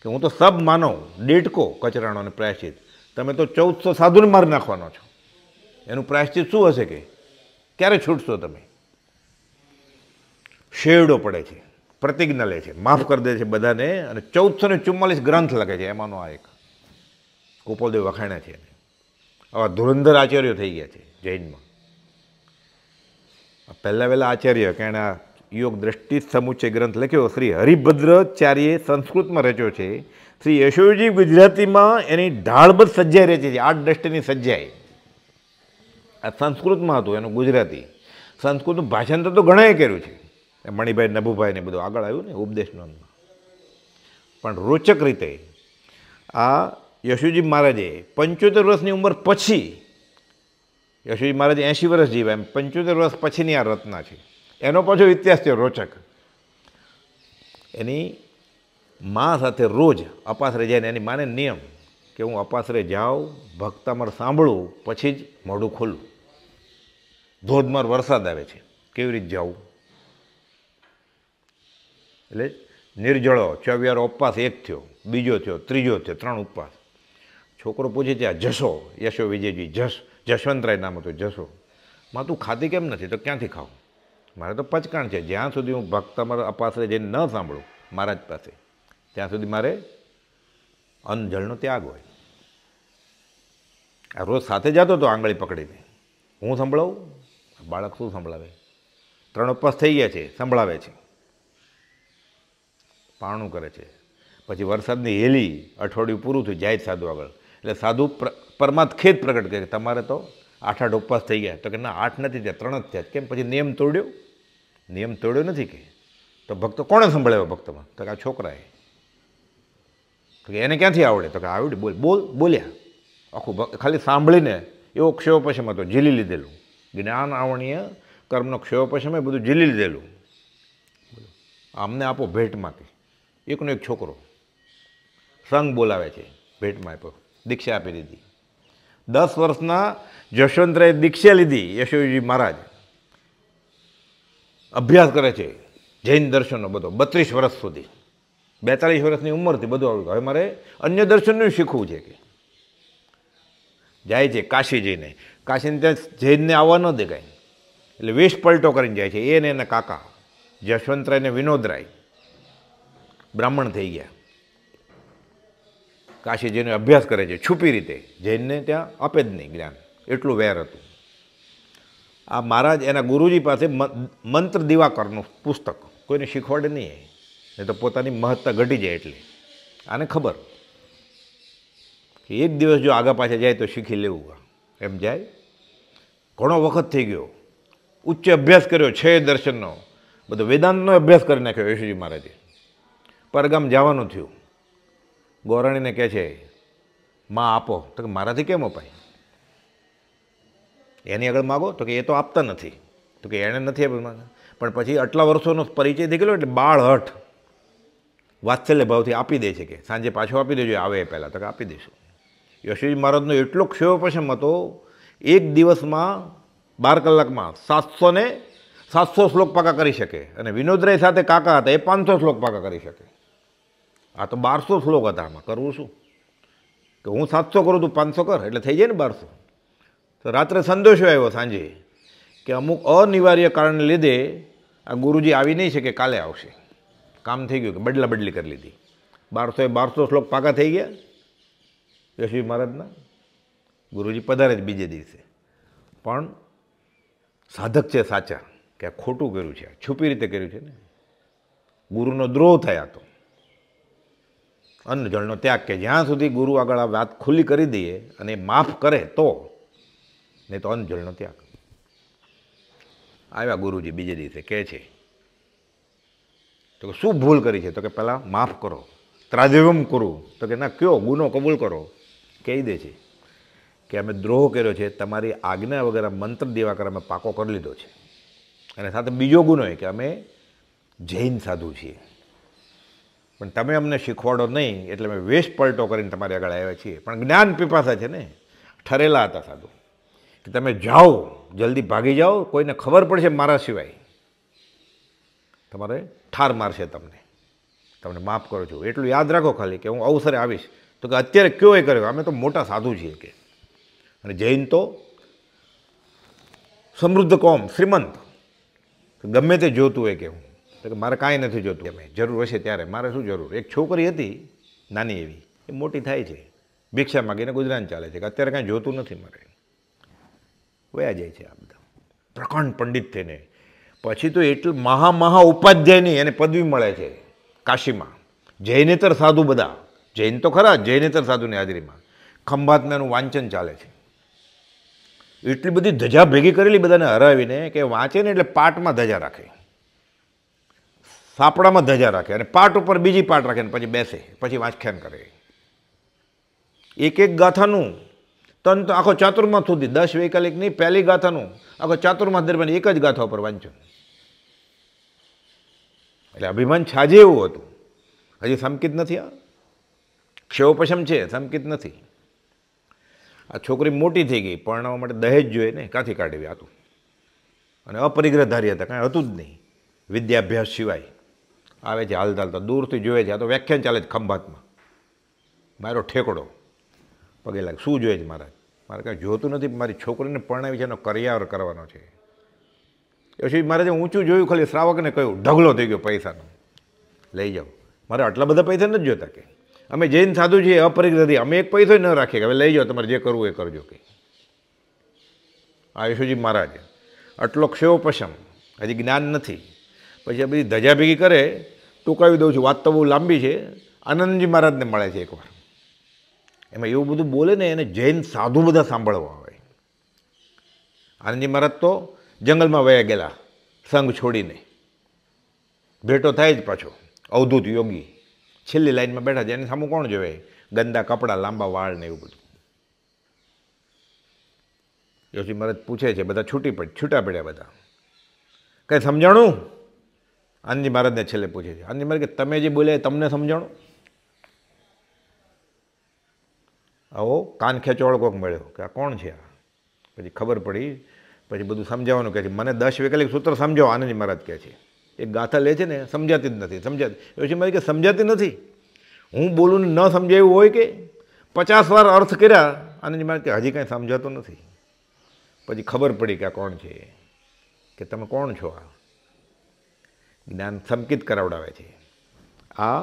કે હું તો સબ માનવ દેટકો કચરાનો અને પ્રાયશ્ચિત તમે તો ચૌદસો સાધુને મારી નાખવાનો છો એનું પ્રાયશ્ચિત શું હશે કે ક્યારે છૂટશો તમે શેરડો પડે છે પ્રતિજ્ઞા લે છે માફ કરી દે છે બધાને અને ચૌદસો ને ચુમ્માલીસ ગ્રંથ લખે છે એમાંનો આ એક ગોપાલદેવ વખાણ્યા છે એને આવા ધુરંધર આચાર્યો થઈ ગયા છે જૈનમાં પહેલાં વહેલા આચાર્ય કે એણે યોગ દ્રષ્ટિ સમુચ્ચય ગ્રંથ લખ્યો શ્રી હરિભદ્રાચાર્યે સંસ્કૃતમાં રચ્યો છે શ્રી યશોજી ગુજરાતીમાં એની ઢાળબદ સજ્જાઈ રચી છે આઠ દ્રષ્ટિની સજ્જાઈ આ સંસ્કૃતમાં હતું એનું ગુજરાતી સંસ્કૃતનું ભાષાંતર તો ઘણાએ કર્યું છે મણિભાઈ નભુભાઈને બધું આગળ આવ્યું ને ઉપદેશનો પણ રોચક રીતે આ યશુજી મહારાજે પંચોતેર વર્ષની ઉંમર પછી યશુજી મહારાજ એંશી વર્ષ જીવ્યા એમ પંચોતેર વર્ષ પછીની આ રચના છે એનો પાછો ઇતિહાસ છે રોચક એની મા સાથે રોજ અપાસરે જાય ને એની માને નિયમ કે હું અપાસરે જાઉં ભક્તામર સાંભળું પછી જ મોઢું ખોલું ધોધમાર વરસાદ આવે છે કેવી રીતે જાઉં એટલે નિર્જળો ચોવિયારો ઉપવાસ એક થયો બીજો થયો ત્રીજો થયો ત્રણ ઉપવાસ છોકરો પૂછે છે આ જશો યશો વિજયજી જશ જશવંતરાય નામ હતું જશો માં તું ખાતી કેમ નથી તો ક્યાંથી ખાવું મારે તો પચકાણ છે જ્યાં સુધી હું ભક્ત તમારો અપાશ્રય જઈને ન સાંભળું મારા જ પાસે ત્યાં સુધી મારે અન્નજળનો ત્યાગ હોય આ રોજ સાથે જતો હતો આંગળી પકડીને હું સંભળાવું બાળક શું સંભળાવે ત્રણ ઉપવાસ થઈ ગયા છે સંભળાવે છે પાણું કરે છે પછી વરસાદની હેલી અઠવાડિયું પૂરું થયું જાય સાધુ આગળ એટલે સાધુ પરમાત ખેદ પ્રગટ કરે તમારે તો આઠ આઠ ઉપવાસ થઈ ગયા તો કે ના આઠ નથી થયા ત્રણ જ થયા કેમ પછી નિયમ તોડ્યો નિયમ તોડ્યો નથી કે તો ભક્તો કોણે સંભળાવ્યો ભક્તમાં તો કે આ છોકરાએ તો કે એને ક્યાંથી આવડે તો કે આવડે બોલ બોલ બોલ્યા આખું ખાલી સાંભળીને એવો ક્ષયોપશમ હતો ઝીલી લીધેલું જ્ઞાન આવણીય કર્મનો ક્ષયોપશમ એ બધું ઝીલી લીધેલું અમને આપો ભેટમાં કે એકનો એક છોકરો સંગ બોલાવે છે ભેટમાં આપ્યો દીક્ષા આપી દીધી દસ વર્ષના જશવંતરાય દીક્ષા લીધી યશોજી મહારાજ અભ્યાસ કરે છે જૈન દર્શનનો બધો બત્રીસ વર્ષ સુધી બેતાલીસ વર્ષની ઉંમરથી બધું આવ્યું હવે મારે અન્ય દર્શનનું શીખવું છે કે જાય છે કાશી જઈને કાશીને ત્યાં જૈનને આવવા ન દે કાંઈ એટલે વેશ પલટો કરીને જાય છે એ ને એના કાકા જશવંતરાય ને વિનોદરાય બ્રાહ્મણ થઈ ગયા કાશી જઈને અભ્યાસ કરે છે છુપી રીતે જૈનને ત્યાં આપે જ નહીં જ્ઞાન એટલું વેર હતું આ મહારાજ એના ગુરુજી પાસે મંત્ર દિવાકરનું પુસ્તક કોઈને શીખવાડે નહીં એ તો પોતાની મહત્તા ઘટી જાય એટલે આને ખબર કે એક દિવસ જો આગા પાછા જાય તો શીખી લેવું એમ જાય ઘણો વખત થઈ ગયો ઉચ્ચ અભ્યાસ કર્યો છે દર્શનનો બધો વેદાંતનો અભ્યાસ કરી નાખ્યો યશુજી મહારાજે પરગામ જવાનું થયું ગોરાણીને કહે છે મા આપો તો કે મારાથી કેમ અપાય એની આગળ માગો તો કે એ તો આપતા નથી તો કે એણે નથી આપ્યું પણ પછી આટલા વર્ષોનો પરિચય થઈ ગયેલો એટલે બાળ હઠ વાત્સલ્ય ભાવથી આપી દે છે કે સાંજે પાછો આપી દેજો આવે પહેલાં તો કે આપી દઈશું યશુજી મહારાજનો એટલો ક્ષયોપશમ હતો એક દિવસમાં બાર કલાકમાં સાતસો ને સાતસો શ્લોક પાકા કરી શકે અને વિનોદરાય સાથે કાકા હતા એ પાંચસો શ્લોક પાકા કરી શકે આ તો બારસો શ્લોક હતા આમાં કરવું શું કે હું સાતસો કરું તું પાંચસો કર એટલે થઈ જાય ને બારસો તો રાત્રે સંદેશો આવ્યો સાંજે કે અમુક અનિવાર્ય કારણને લીધે આ ગુરુજી આવી નહીં શકે કાલે આવશે કામ થઈ ગયું કે બદલા બદલી કરી લીધી બારસો એ બારસો શ્લોક પાકા થઈ ગયા યશવી મહારાજના ગુરુજી પધારે જ બીજે દિવસે પણ સાધક છે સાચા કે આ ખોટું કર્યું છે છુપી રીતે કર્યું છે ને ગુરુનો દ્રોહ થયા તો અન્ન જળનો ત્યાગ કે જ્યાં સુધી ગુરુ આગળ આ વાત ખુલ્લી કરી દઈએ અને માફ કરે તો નહીં તો અન્નજળનો ત્યાગ આવ્યા ગુરુજી બીજે દિવસે કહે છે તો કે શું ભૂલ કરી છે તો કે પહેલાં માફ કરો ત્રાજવમ કરો તો કે ના કયો ગુનો કબૂલ કરો કહી દે છે કે અમે દ્રોહ કર્યો છે તમારી આજ્ઞા વગર મંત્ર દેવા દેવાકર અમે પાકો કરી લીધો છે અને સાથે બીજો ગુનો એ કે અમે જૈન સાધુ છીએ પણ તમે અમને શીખવાડો નહીં એટલે અમે વેશ પલટો કરીને તમારી આગળ આવ્યા છીએ પણ જ્ઞાન પીપાસા છે ને ઠરેલા હતા સાધુ કે તમે જાઓ જલ્દી ભાગી જાઓ કોઈને ખબર પડશે મારા સિવાય તમારે ઠાર મારશે તમને તમને માફ કરો છો એટલું યાદ રાખો ખાલી કે હું અવસરે આવીશ તો કે અત્યારે કયો એ કર્યો અમે તો મોટા સાધુ છીએ કે અને જૈન તો સમૃદ્ધ કોમ શ્રીમંત ગમે તે જોતું હોય કે હું તો કે મારે કાંઈ નથી જોતું અમે જરૂર હશે ત્યારે મારે શું જરૂર એક છોકરી હતી નાની એવી એ મોટી થાય છે ભિક્ષા માગીને ગુજરાન ચાલે છે કે અત્યારે કાંઈ જોતું નથી મારે વયા જાય છે આ બધા પ્રકાંડ પંડિત થઈને પછી તો એટલું મહા મહા ઉપાધ્યાયની એને પદવી મળે છે કાશીમાં જૈનેતર સાધુ બધા જૈન તો ખરા જૈનેતર સાધુની હાજરીમાં ખંભાતનાનું વાંચન ચાલે છે એટલી બધી ધજા ભેગી કરેલી બધાને હરાવીને કે વાંચે ને એટલે પાટમાં ધજા રાખે સાપડામાં ધજા રાખે અને પાટ ઉપર બીજી પાટ રાખે ને પછી બેસે પછી વાંચખ્યાન કરે એક એક ગાથાનું તન તો આખો ચાતુર્માસ સુધી દસ વૈકલ્પિક નહીં પહેલી ગાથાનું આખો ચાતુર્માસ દરમિયાન એક જ ગાથા ઉપર વાંચ્યું એટલે અભિમાન છાજે એવું હતું હજી સંકિત નથી આ ક્ષયોપશમ છે સંકિત નથી આ છોકરી મોટી થઈ ગઈ પરણાવવા માટે દહેજ જોઈએ ને કાંથી કાઢવી હતું અને અપરિગ્રહધારી હતા કાંઈ હતું જ નહીં વિદ્યાભ્યાસ સિવાય આવે છે હાલતા હાલતા દૂરથી જોવે છે આ તો વ્યાખ્યાન ચાલે છે ખંભાતમાં મારો ઠેકડો પગે લાગે શું જોઈએ છે મહારાજ મારે કાંઈ જોતું નથી મારી છોકરીને પરણાવી છે એનો કરિયાર કરવાનો છે પછી મારે જે ઊંચું જોયું ખાલી શ્રાવકને કહ્યું ઢગલો થઈ ગયો પૈસાનો લઈ જાઓ મારે આટલા બધા પૈસા નથી જોતા કે અમે જૈન સાધુ છીએ અપરિક નથી અમે એક પૈસો ન રાખીએ કે હવે લઈ જાઓ તમારે જે કરવું એ કરજો કે આ યશુજી મહારાજ આટલો ક્ષેવ પશમ હજી જ્ઞાન નથી પછી આ બધી ધજા ભેગી કરે ટૂંકાવી દઉં છું વાત તો બહુ લાંબી છે આનંદજી મહારાજને મળે છે એકવાર એમાં એવું બધું બોલે ને એને જૈન સાધુ બધા સાંભળવા આવે આનંદજી મહારાજ તો જંગલમાં વયા ગયેલા સંઘ છોડીને ભેટો થાય જ પાછો અવધૂત યોગી છેલ્લી લાઈનમાં બેઠા છે એની સામે કોણ જોવે ગંદા કપડાં લાંબા વાળ ને એવું બધું યોશી મહારાજ પૂછે છે બધા છૂટી પડ છૂટા પડ્યા બધા કંઈ સમજાણું આનંદજી મહારાજને છેલ્લે પૂછે છે આનંદજી મહારાજ કે તમે જે બોલે તમને સમજાણું આવો કાન ખેંચોળ કોક મળ્યો કે આ કોણ છે આ પછી ખબર પડી પછી બધું સમજાવવાનું કહે છે મને દસ વૈકલ્પિક સૂત્ર સમજાવો આનંદ મહારાજ કહે છે એ ગાથા લે છે ને સમજાતી જ નથી સમજાતી ઋષિ મહારાજ કે સમજાતી નથી હું બોલું ને ન સમજાયું હોય કે પચાસ વાર અર્થ કર્યા આનંદ મહારાજ કે હજી કાંઈ સમજાતો નથી પછી ખબર પડી કે આ કોણ છે કે તમે કોણ છો આ જ્ઞાન સંકિત કરાવડાવે છે આ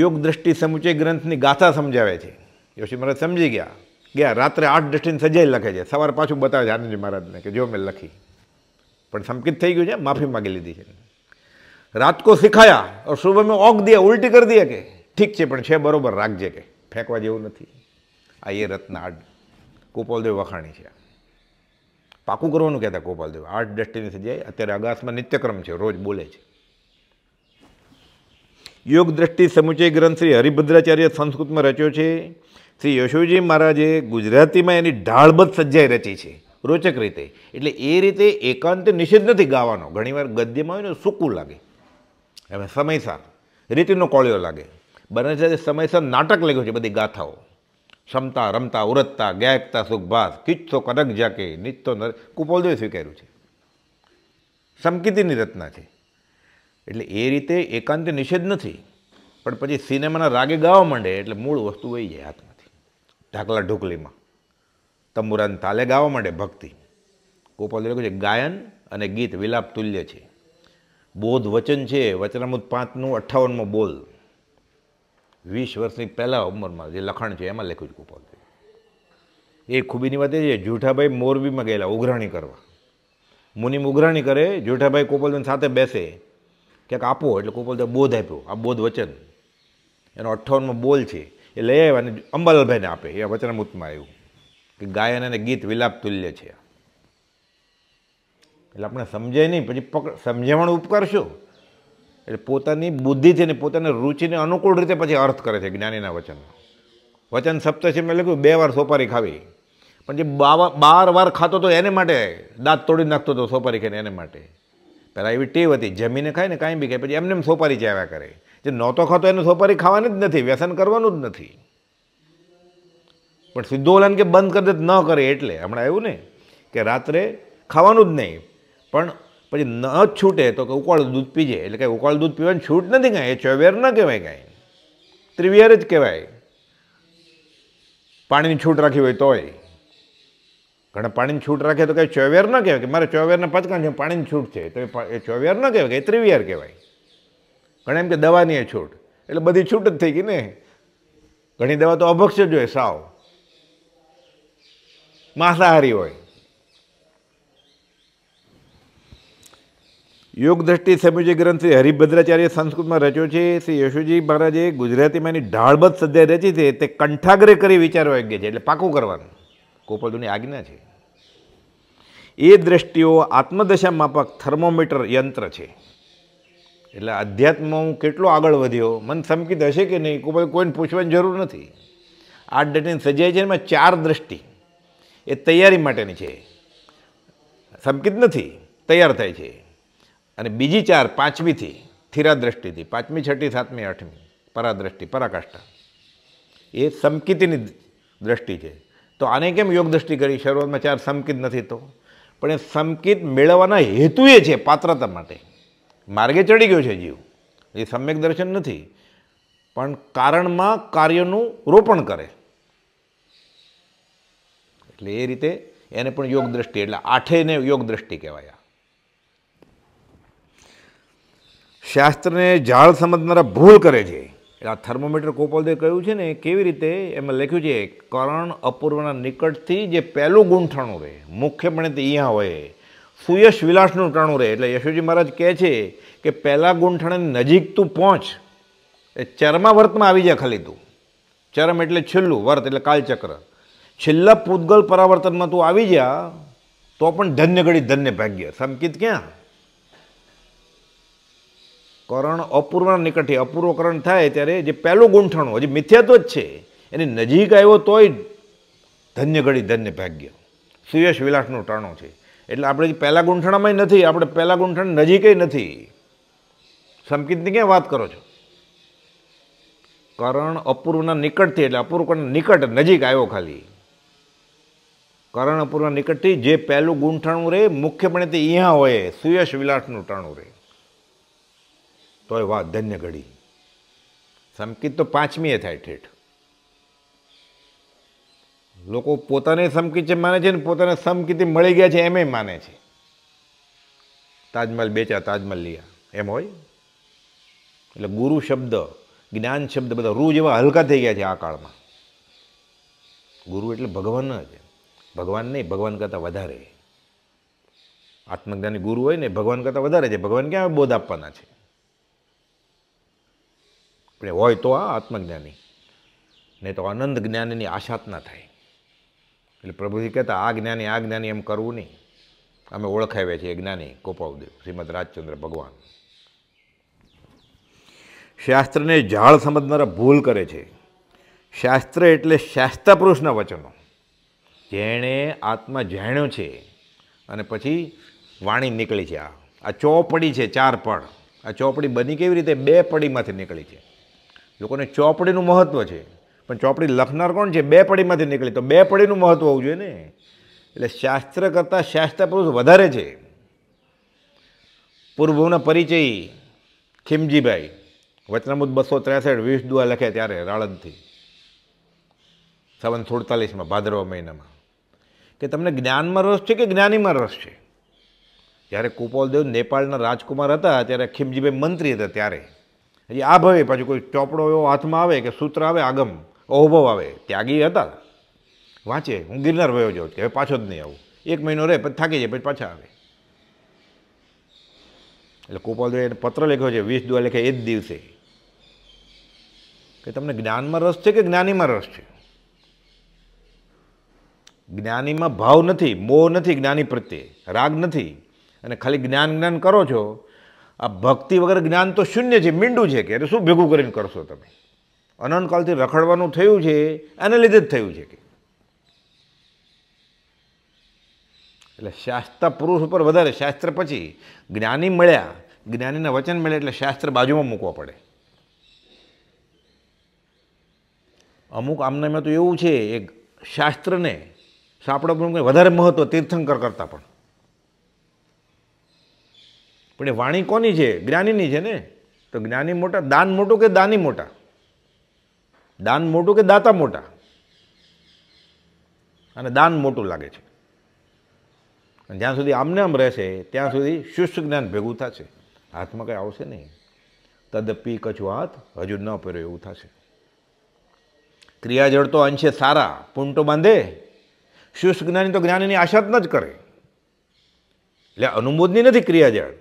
યોગ દ્રષ્ટિ સમુચય ગ્રંથની ગાથા સમજાવે છે યોશી મહારાજ સમજી ગયા ગયા રાત્રે આઠ દ્રષ્ટિને સજાઈ લખે છે સવારે પાછું બતાવે છે આનંદજી મહારાજને કે જો મેં લખી પણ સંકિત થઈ ગયું છે માફી માગી લીધી છે રાત કો શીખાયા ઓર સુબહ મેં ઓક દે ઉલટી કરી દે કે ઠીક છે પણ છે બરોબર રાખજે કે ફેંકવા જેવું નથી આ એ રત્ન આડ ગોપાલદેવ વખાણી છે પાકું કરવાનું કહેતા ગોપાલદેવ આઠ દ્રષ્ટિની સજાઈ અત્યારે અગાસમાં નિત્યક્રમ છે રોજ બોલે છે યોગ દ્રષ્ટિ સમુચય ગ્રંથ શ્રી હરિભદ્રાચાર્ય સંસ્કૃતમાં રચ્યો છે શ્રી યશુજી મહારાજે ગુજરાતીમાં એની ઢાળબદ સજ્જાઈ રચી છે રોચક રીતે એટલે એ રીતે એકાંત નિષેધ નથી ગાવાનો ઘણીવાર ગદ્યમાં હોય ને સૂકું લાગે હવે સમયસર રીતિનો કોળિયો લાગે બને છે સમયસર નાટક લાગ્યું છે બધી ગાથાઓ ક્ષમતા રમતા ઉરતતા ગાયકતા સુખભાસ કિચ્છો કનક જાકે નિત્તો નર કુપોલદેવે સ્વીકાર્યું છે સમકીતિની રચના છે એટલે એ રીતે એકાંત નિષેધ નથી પણ પછી સિનેમાના રાગે ગાવા માંડે એટલે મૂળ વસ્તુ વહી જાય હાથમાં ઢાકલા ઢોકલીમાં તંબુરાન તાલે ગાવા માટે ભક્તિ ગોપાલ લખ્યું છે ગાયન અને ગીત વિલાપ તુલ્ય છે બોધ વચન છે વચનામૃત પાંચનું અઠ્ઠાવનમો બોલ વીસ વર્ષની પહેલાં ઉંમરમાં જે લખાણ છે એમાં લખ્યું છે ગોપાલદેવ એ ખૂબીની વાત એ છે જુઠાભાઈ મોરબીમાં ગયેલા ઉઘરાણી કરવા મુનિમ ઉઘરાણી કરે જુઠાભાઈ કોપલદેવ સાથે બેસે ક્યાંક આપો એટલે કોપલદેવ બોધ આપ્યો આ બોધ વચન એનો અઠ્ઠાવનમાં બોલ છે એ લઈ આવ્યા અને અંબાલાલભાઈને આપે એ વચનમૂતમાં આવ્યું કે ગાયન અને ગીત વિલાપ તુલ્ય છે એટલે આપણે સમજાય નહીં પછી પકડ સમજાવવાનો ઉપકાર એટલે પોતાની બુદ્ધિથી ને પોતાની રુચિને અનુકૂળ રીતે પછી અર્થ કરે છે જ્ઞાનીના વચનમાં વચન છે મેં લખ્યું બે વાર સોપારી ખાવી પણ જે બાર વાર ખાતો હતો એને માટે દાંત તોડી નાખતો હતો સોપારી ખાઈને એને માટે પહેલાં એવી ટેવ હતી જમીને ખાય ને કાંઈ બી ખાય પછી એમને એમ સોપારી આવ્યા કરે જે નહોતો ખાતો એને સોપારી ખાવાની જ નથી વ્યસન કરવાનું જ નથી પણ સીધો સિદ્ધોલાન કે બંધ કરી દે ન કરે એટલે હમણાં એવું ને કે રાત્રે ખાવાનું જ નહીં પણ પછી ન છૂટે તો કે ઉકાળું દૂધ પીજે એટલે કાંઈ ઉકાળું દૂધ પીવાની છૂટ નથી કાંઈ એ ચોવેર ન કહેવાય કાંઈ ત્રિવેર જ કહેવાય પાણીની છૂટ રાખી હોય તોય ઘણા પાણીની છૂટ રાખે તો કંઈ ચોવેર ન કહેવાય કે મારે ચોવેરના પચકા છે પાણીની છૂટ છે તો એ ચોવેર ન કહેવાય કે ત્રિવેર કહેવાય ઘણા એમ કે દવાની છૂટ એટલે બધી છૂટ જ થઈ ગઈ ને ઘણી દવા તો અભક્ષ જ હોય સાવ માંસાહારી હોય યોગ દ્રષ્ટિ સમુજય ગ્રંથ શ્રી હરિભદ્રાચાર્ય સંસ્કૃતમાં રચ્યો છે શ્રી યશુજી મહારાજે ગુજરાતીમાં એની ઢાળબદ સદ્યા રચી છે તે કંઠાગ્રે કરી વિચારવા યોગ્ય છે એટલે પાકું કરવાનું કોપલદુની આજ્ઞા છે એ દ્રષ્ટિઓ આત્મદશા માપક થર્મોમીટર યંત્ર છે એટલે આધ્યાત્મમાં હું કેટલો આગળ વધ્યો મન સમકિત હશે કે નહીં કોઈ કોઈને પૂછવાની જરૂર નથી આ ડેટિંગ સજાય છે એમાં ચાર દ્રષ્ટિ એ તૈયારી માટેની છે સમકિત નથી તૈયાર થાય છે અને બીજી ચાર પાંચમીથી થીરા દ્રષ્ટિથી પાંચમી છઠ્ઠી સાતમી આઠમી પરાદ્રષ્ટિ પરાકાષ્ઠા એ સમકિતની દ્રષ્ટિ છે તો આને કેમ યોગ દ્રષ્ટિ કરી શરૂઆતમાં ચાર સમકિત નથી તો પણ એ સમકિત મેળવવાના હેતુ એ છે પાત્રતા માટે માર્ગે ચડી ગયો છે જીવ એ સમ્યક દર્શન નથી પણ કારણમાં કાર્યનું રોપણ કરે એટલે એ રીતે એને પણ યોગ દ્રષ્ટિ એટલે આઠેને યોગ દ્રષ્ટિ કહેવાય શાસ્ત્રને જાળ સમજનારા ભૂલ કરે છે એટલે આ થર્મોમીટર કોપલદે કહ્યું છે ને કેવી રીતે એમાં લખ્યું છે કરણ અપૂર્વના નિકટથી જે પહેલું ગૂંથણું રહે મુખ્યપણે તે અહીંયા હોય સુયશ વિલાસનું ટાણું રહે એટલે યશોજી મહારાજ કહે છે કે પહેલાં ગુંઠણ નજીક તું પહોંચ એ ચરમા વર્તમાં આવી જાય ખાલી તું ચરમ એટલે છેલ્લું વર્ત એટલે કાલચક્ર છેલ્લા પૂતગલ પરાવર્તનમાં તું આવી જા તો પણ ધન્ય ઘડી ધન્ય ભાગ્ય સમકિત ક્યાં કરણ અપૂર્વના નિકટથી અપૂર્વ કરણ થાય ત્યારે જે પહેલું ગૂંઠણું હજી મિથ્યાત્વ જ છે એની નજીક આવ્યો તોય ધન્ય ઘડી ધન્ય ભાગ્ય સુયશ વિલાસનું ટાણું છે એટલે આપણે પહેલાં ગૂંઠણામાં નથી આપણે પહેલાં ગૂંઠણ નજીકે નથી સંકિતની ક્યાં વાત કરો છો કરણ અપૂર્વના નિકટથી એટલે અપૂર્વના નિકટ નજીક આવ્યો ખાલી કરણ અપૂર્વ નિકટથી જે પહેલું ગૂંઠાણું રહે મુખ્યપણે તે અહીંયા હોય સુયશ વિલાસનું ટાણું રહે તોય વાત ધન્ય ઘડી સંકિત તો પાંચમીએ થાય ઠેઠ લોકો પોતાને સમકિંચન માને છે ને પોતાને સમકિંચન મળી ગયા છે એમ માને છે તાજમહેલ બેચા તાજમહેલ લીયા એમ હોય એટલે ગુરુ શબ્દ જ્ઞાન શબ્દ બધા રૂજ એવા હલકા થઈ ગયા છે આ કાળમાં ગુરુ એટલે ભગવાન જ ભગવાન નહીં ભગવાન કરતાં વધારે આત્મજ્ઞાની ગુરુ હોય ને ભગવાન કરતાં વધારે છે ભગવાન ક્યાં બોધ આપવાના છે આપણે હોય તો આ આત્મજ્ઞાની નહીં તો આનંદ જ્ઞાનની આશાત ના થાય એટલે પ્રભુજી કહેતા આ જ્ઞાની આ જ્ઞાની એમ કરવું નહીં અમે ઓળખાવ્યા છીએ જ્ઞાની કોપાવદેવ શ્રીમદ રાજચંદ્ર ભગવાન શાસ્ત્રને ઝાડ સમજનારા ભૂલ કરે છે શાસ્ત્ર એટલે પુરુષના વચનો જેણે આત્મા જાણ્યો છે અને પછી વાણી નીકળી છે આ આ ચોપડી છે ચાર પણ આ ચોપડી બની કેવી રીતે બે પડીમાંથી નીકળી છે લોકોને ચોપડીનું મહત્ત્વ છે પણ ચોપડી લખનાર કોણ છે બે પડીમાંથી નીકળી તો બે પડીનું મહત્ત્વ હોવું જોઈએ ને એટલે શાસ્ત્ર કરતાં શાસ્ત્ર પુરુષ વધારે છે પૂર્વના પરિચય ખીમજીભાઈ વચનામૂત બસો ત્રેસઠ વીસ દુઆ લખે ત્યારે રાળંદથી સાવન સુડતાલીસમાં ભાદરવા મહિનામાં કે તમને જ્ઞાનમાં રસ છે કે જ્ઞાનીમાં રસ છે જ્યારે કુપોલદેવ નેપાળના રાજકુમાર હતા ત્યારે ખીમજીભાઈ મંત્રી હતા ત્યારે હજી આ ભવે પાછું કોઈ ચોપડો એવો હાથમાં આવે કે સૂત્ર આવે આગમ અહોભવ આવે ત્યાગી હતા વાંચે હું ગિરનાર વયો જાઉં કે હવે પાછો જ નહીં આવું એક મહિનો રહે પછી થાકી જાય પછી પાછા આવે એટલે ગોપાલદેવ એને પત્ર લખ્યો છે વીસ દુઆ લખે એ જ દિવસે કે તમને જ્ઞાનમાં રસ છે કે જ્ઞાનીમાં રસ છે જ્ઞાનીમાં ભાવ નથી મોહ નથી જ્ઞાની પ્રત્યે રાગ નથી અને ખાલી જ્ઞાન જ્ઞાન કરો છો આ ભક્તિ વગર જ્ઞાન તો શૂન્ય છે મીંડું છે કે એટલે શું ભેગું કરીને કરશો તમે અનંતકાલથી રખડવાનું થયું છે એને લીધે જ થયું છે કે એટલે શાસ્ત્ર પુરુષ ઉપર વધારે શાસ્ત્ર પછી જ્ઞાની મળ્યા જ્ઞાનીને વચન મળે એટલે શાસ્ત્ર બાજુમાં મૂકવા પડે અમુક આમને મેં તો એવું છે એક શાસ્ત્રને સાપડા વધારે મહત્વ તીર્થંકર કરતાં પણ પણ એ વાણી કોની છે જ્ઞાનીની છે ને તો જ્ઞાની મોટા દાન મોટું કે દાની મોટા દાન મોટું કે દાતા મોટા અને દાન મોટું લાગે છે જ્યાં સુધી આમને આમ રહેશે ત્યાં સુધી શુષ્ક જ્ઞાન ભેગું થશે હાથમાં કંઈ આવશે નહીં તદપી કચું હાથ હજુ ન પહેર્યો એવું થશે ક્રિયાજળ તો અંશે સારા પૂંટો બાંધે શુષ્ક જ્ઞાની તો જ્ઞાનીની આશા જ ન જ કરે એટલે અનુમોદની નથી ક્રિયાજળ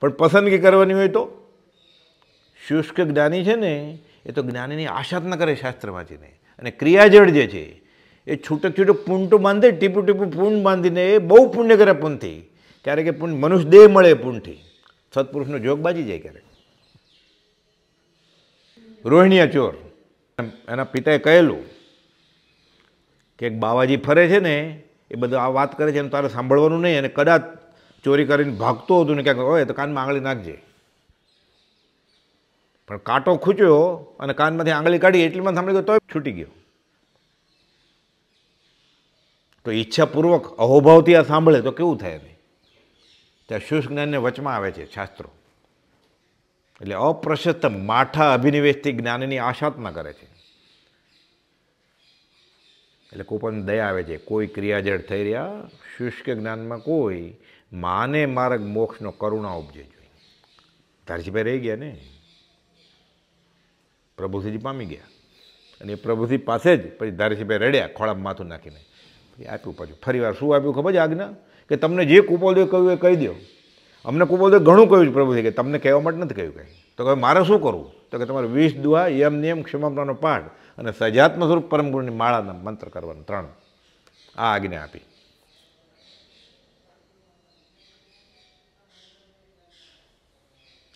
પણ પસંદગી કરવાની હોય તો શુષ્ક જ્ઞાની છે ને એ તો જ્ઞાનીની આશા જ ન કરે શાસ્ત્રમાં જઈને અને ક્રિયાજળ જે છે એ છૂટક છૂટક પૂંટું બાંધે ટીપું ટીપું પૂંડ બાંધીને એ બહુ પુણ્ય કરે પૂનથી ક્યારેક એ પૂન મનુષ્ય દેહ મળે પૂનથી સત્પુરુષનો જોગ બાજી જાય ક્યારેક રોહિણીયા ચોર એના પિતાએ કહેલું કે બાવાજી ફરે છે ને એ બધું આ વાત કરે છે એમ તારે સાંભળવાનું નહીં અને કદાચ ચોરી કરીને ભાગતો હતું ને ક્યાંક હોય તો કાનમાં આંગળી નાખજે પણ કાંટો ખૂચ્યો અને કાનમાંથી આંગળી કાઢી એટલીમાં સાંભળી ગયો તોય છૂટી ગયો તો ઈચ્છાપૂર્વક અહોભાવથી આ સાંભળે તો કેવું થાય નહીં ત્યાં શુષ્ક જ્ઞાનને વચમાં આવે છે શાસ્ત્રો એટલે અપ્રશસ્ત માઠા અભિનિવેશથી જ્ઞાનની આશાત્મા કરે છે એટલે કોપન દયા આવે છે કોઈ ક્રિયાજળ થઈ રહ્યા શુષ્ક જ્ઞાનમાં કોઈ માને માર્ગ મોક્ષનો કરુણા ઉપજે જોઈએ ધારજીભાઈ રહી ગયા ને પ્રભુસિંહજી પામી ગયા અને એ પ્રભુસિંહ પાસે જ પછી ધારેસીભાઈ રડ્યા ખોળામાં માથું નાખીને પછી આપ્યું પાછું ફરીવાર શું આપ્યું ખબર છે આજ્ઞા કે તમને જે કુપોલદેવ કહ્યું એ કહી દો અમને કુપોલદેવ ઘણું કહ્યું છે પ્રભુસિંહ કે તમને કહેવા માટે નથી કહ્યું કંઈ તો હવે મારે શું કરવું તો કે તમારે વિષ દુઆ યમ નિયમ ક્ષમાપનાનો પાઠ અને સજાત્મ સ્વરૂપ પરમ માળાના મંત્ર કરવાનું ત્રણ આ આજ્ઞા આપી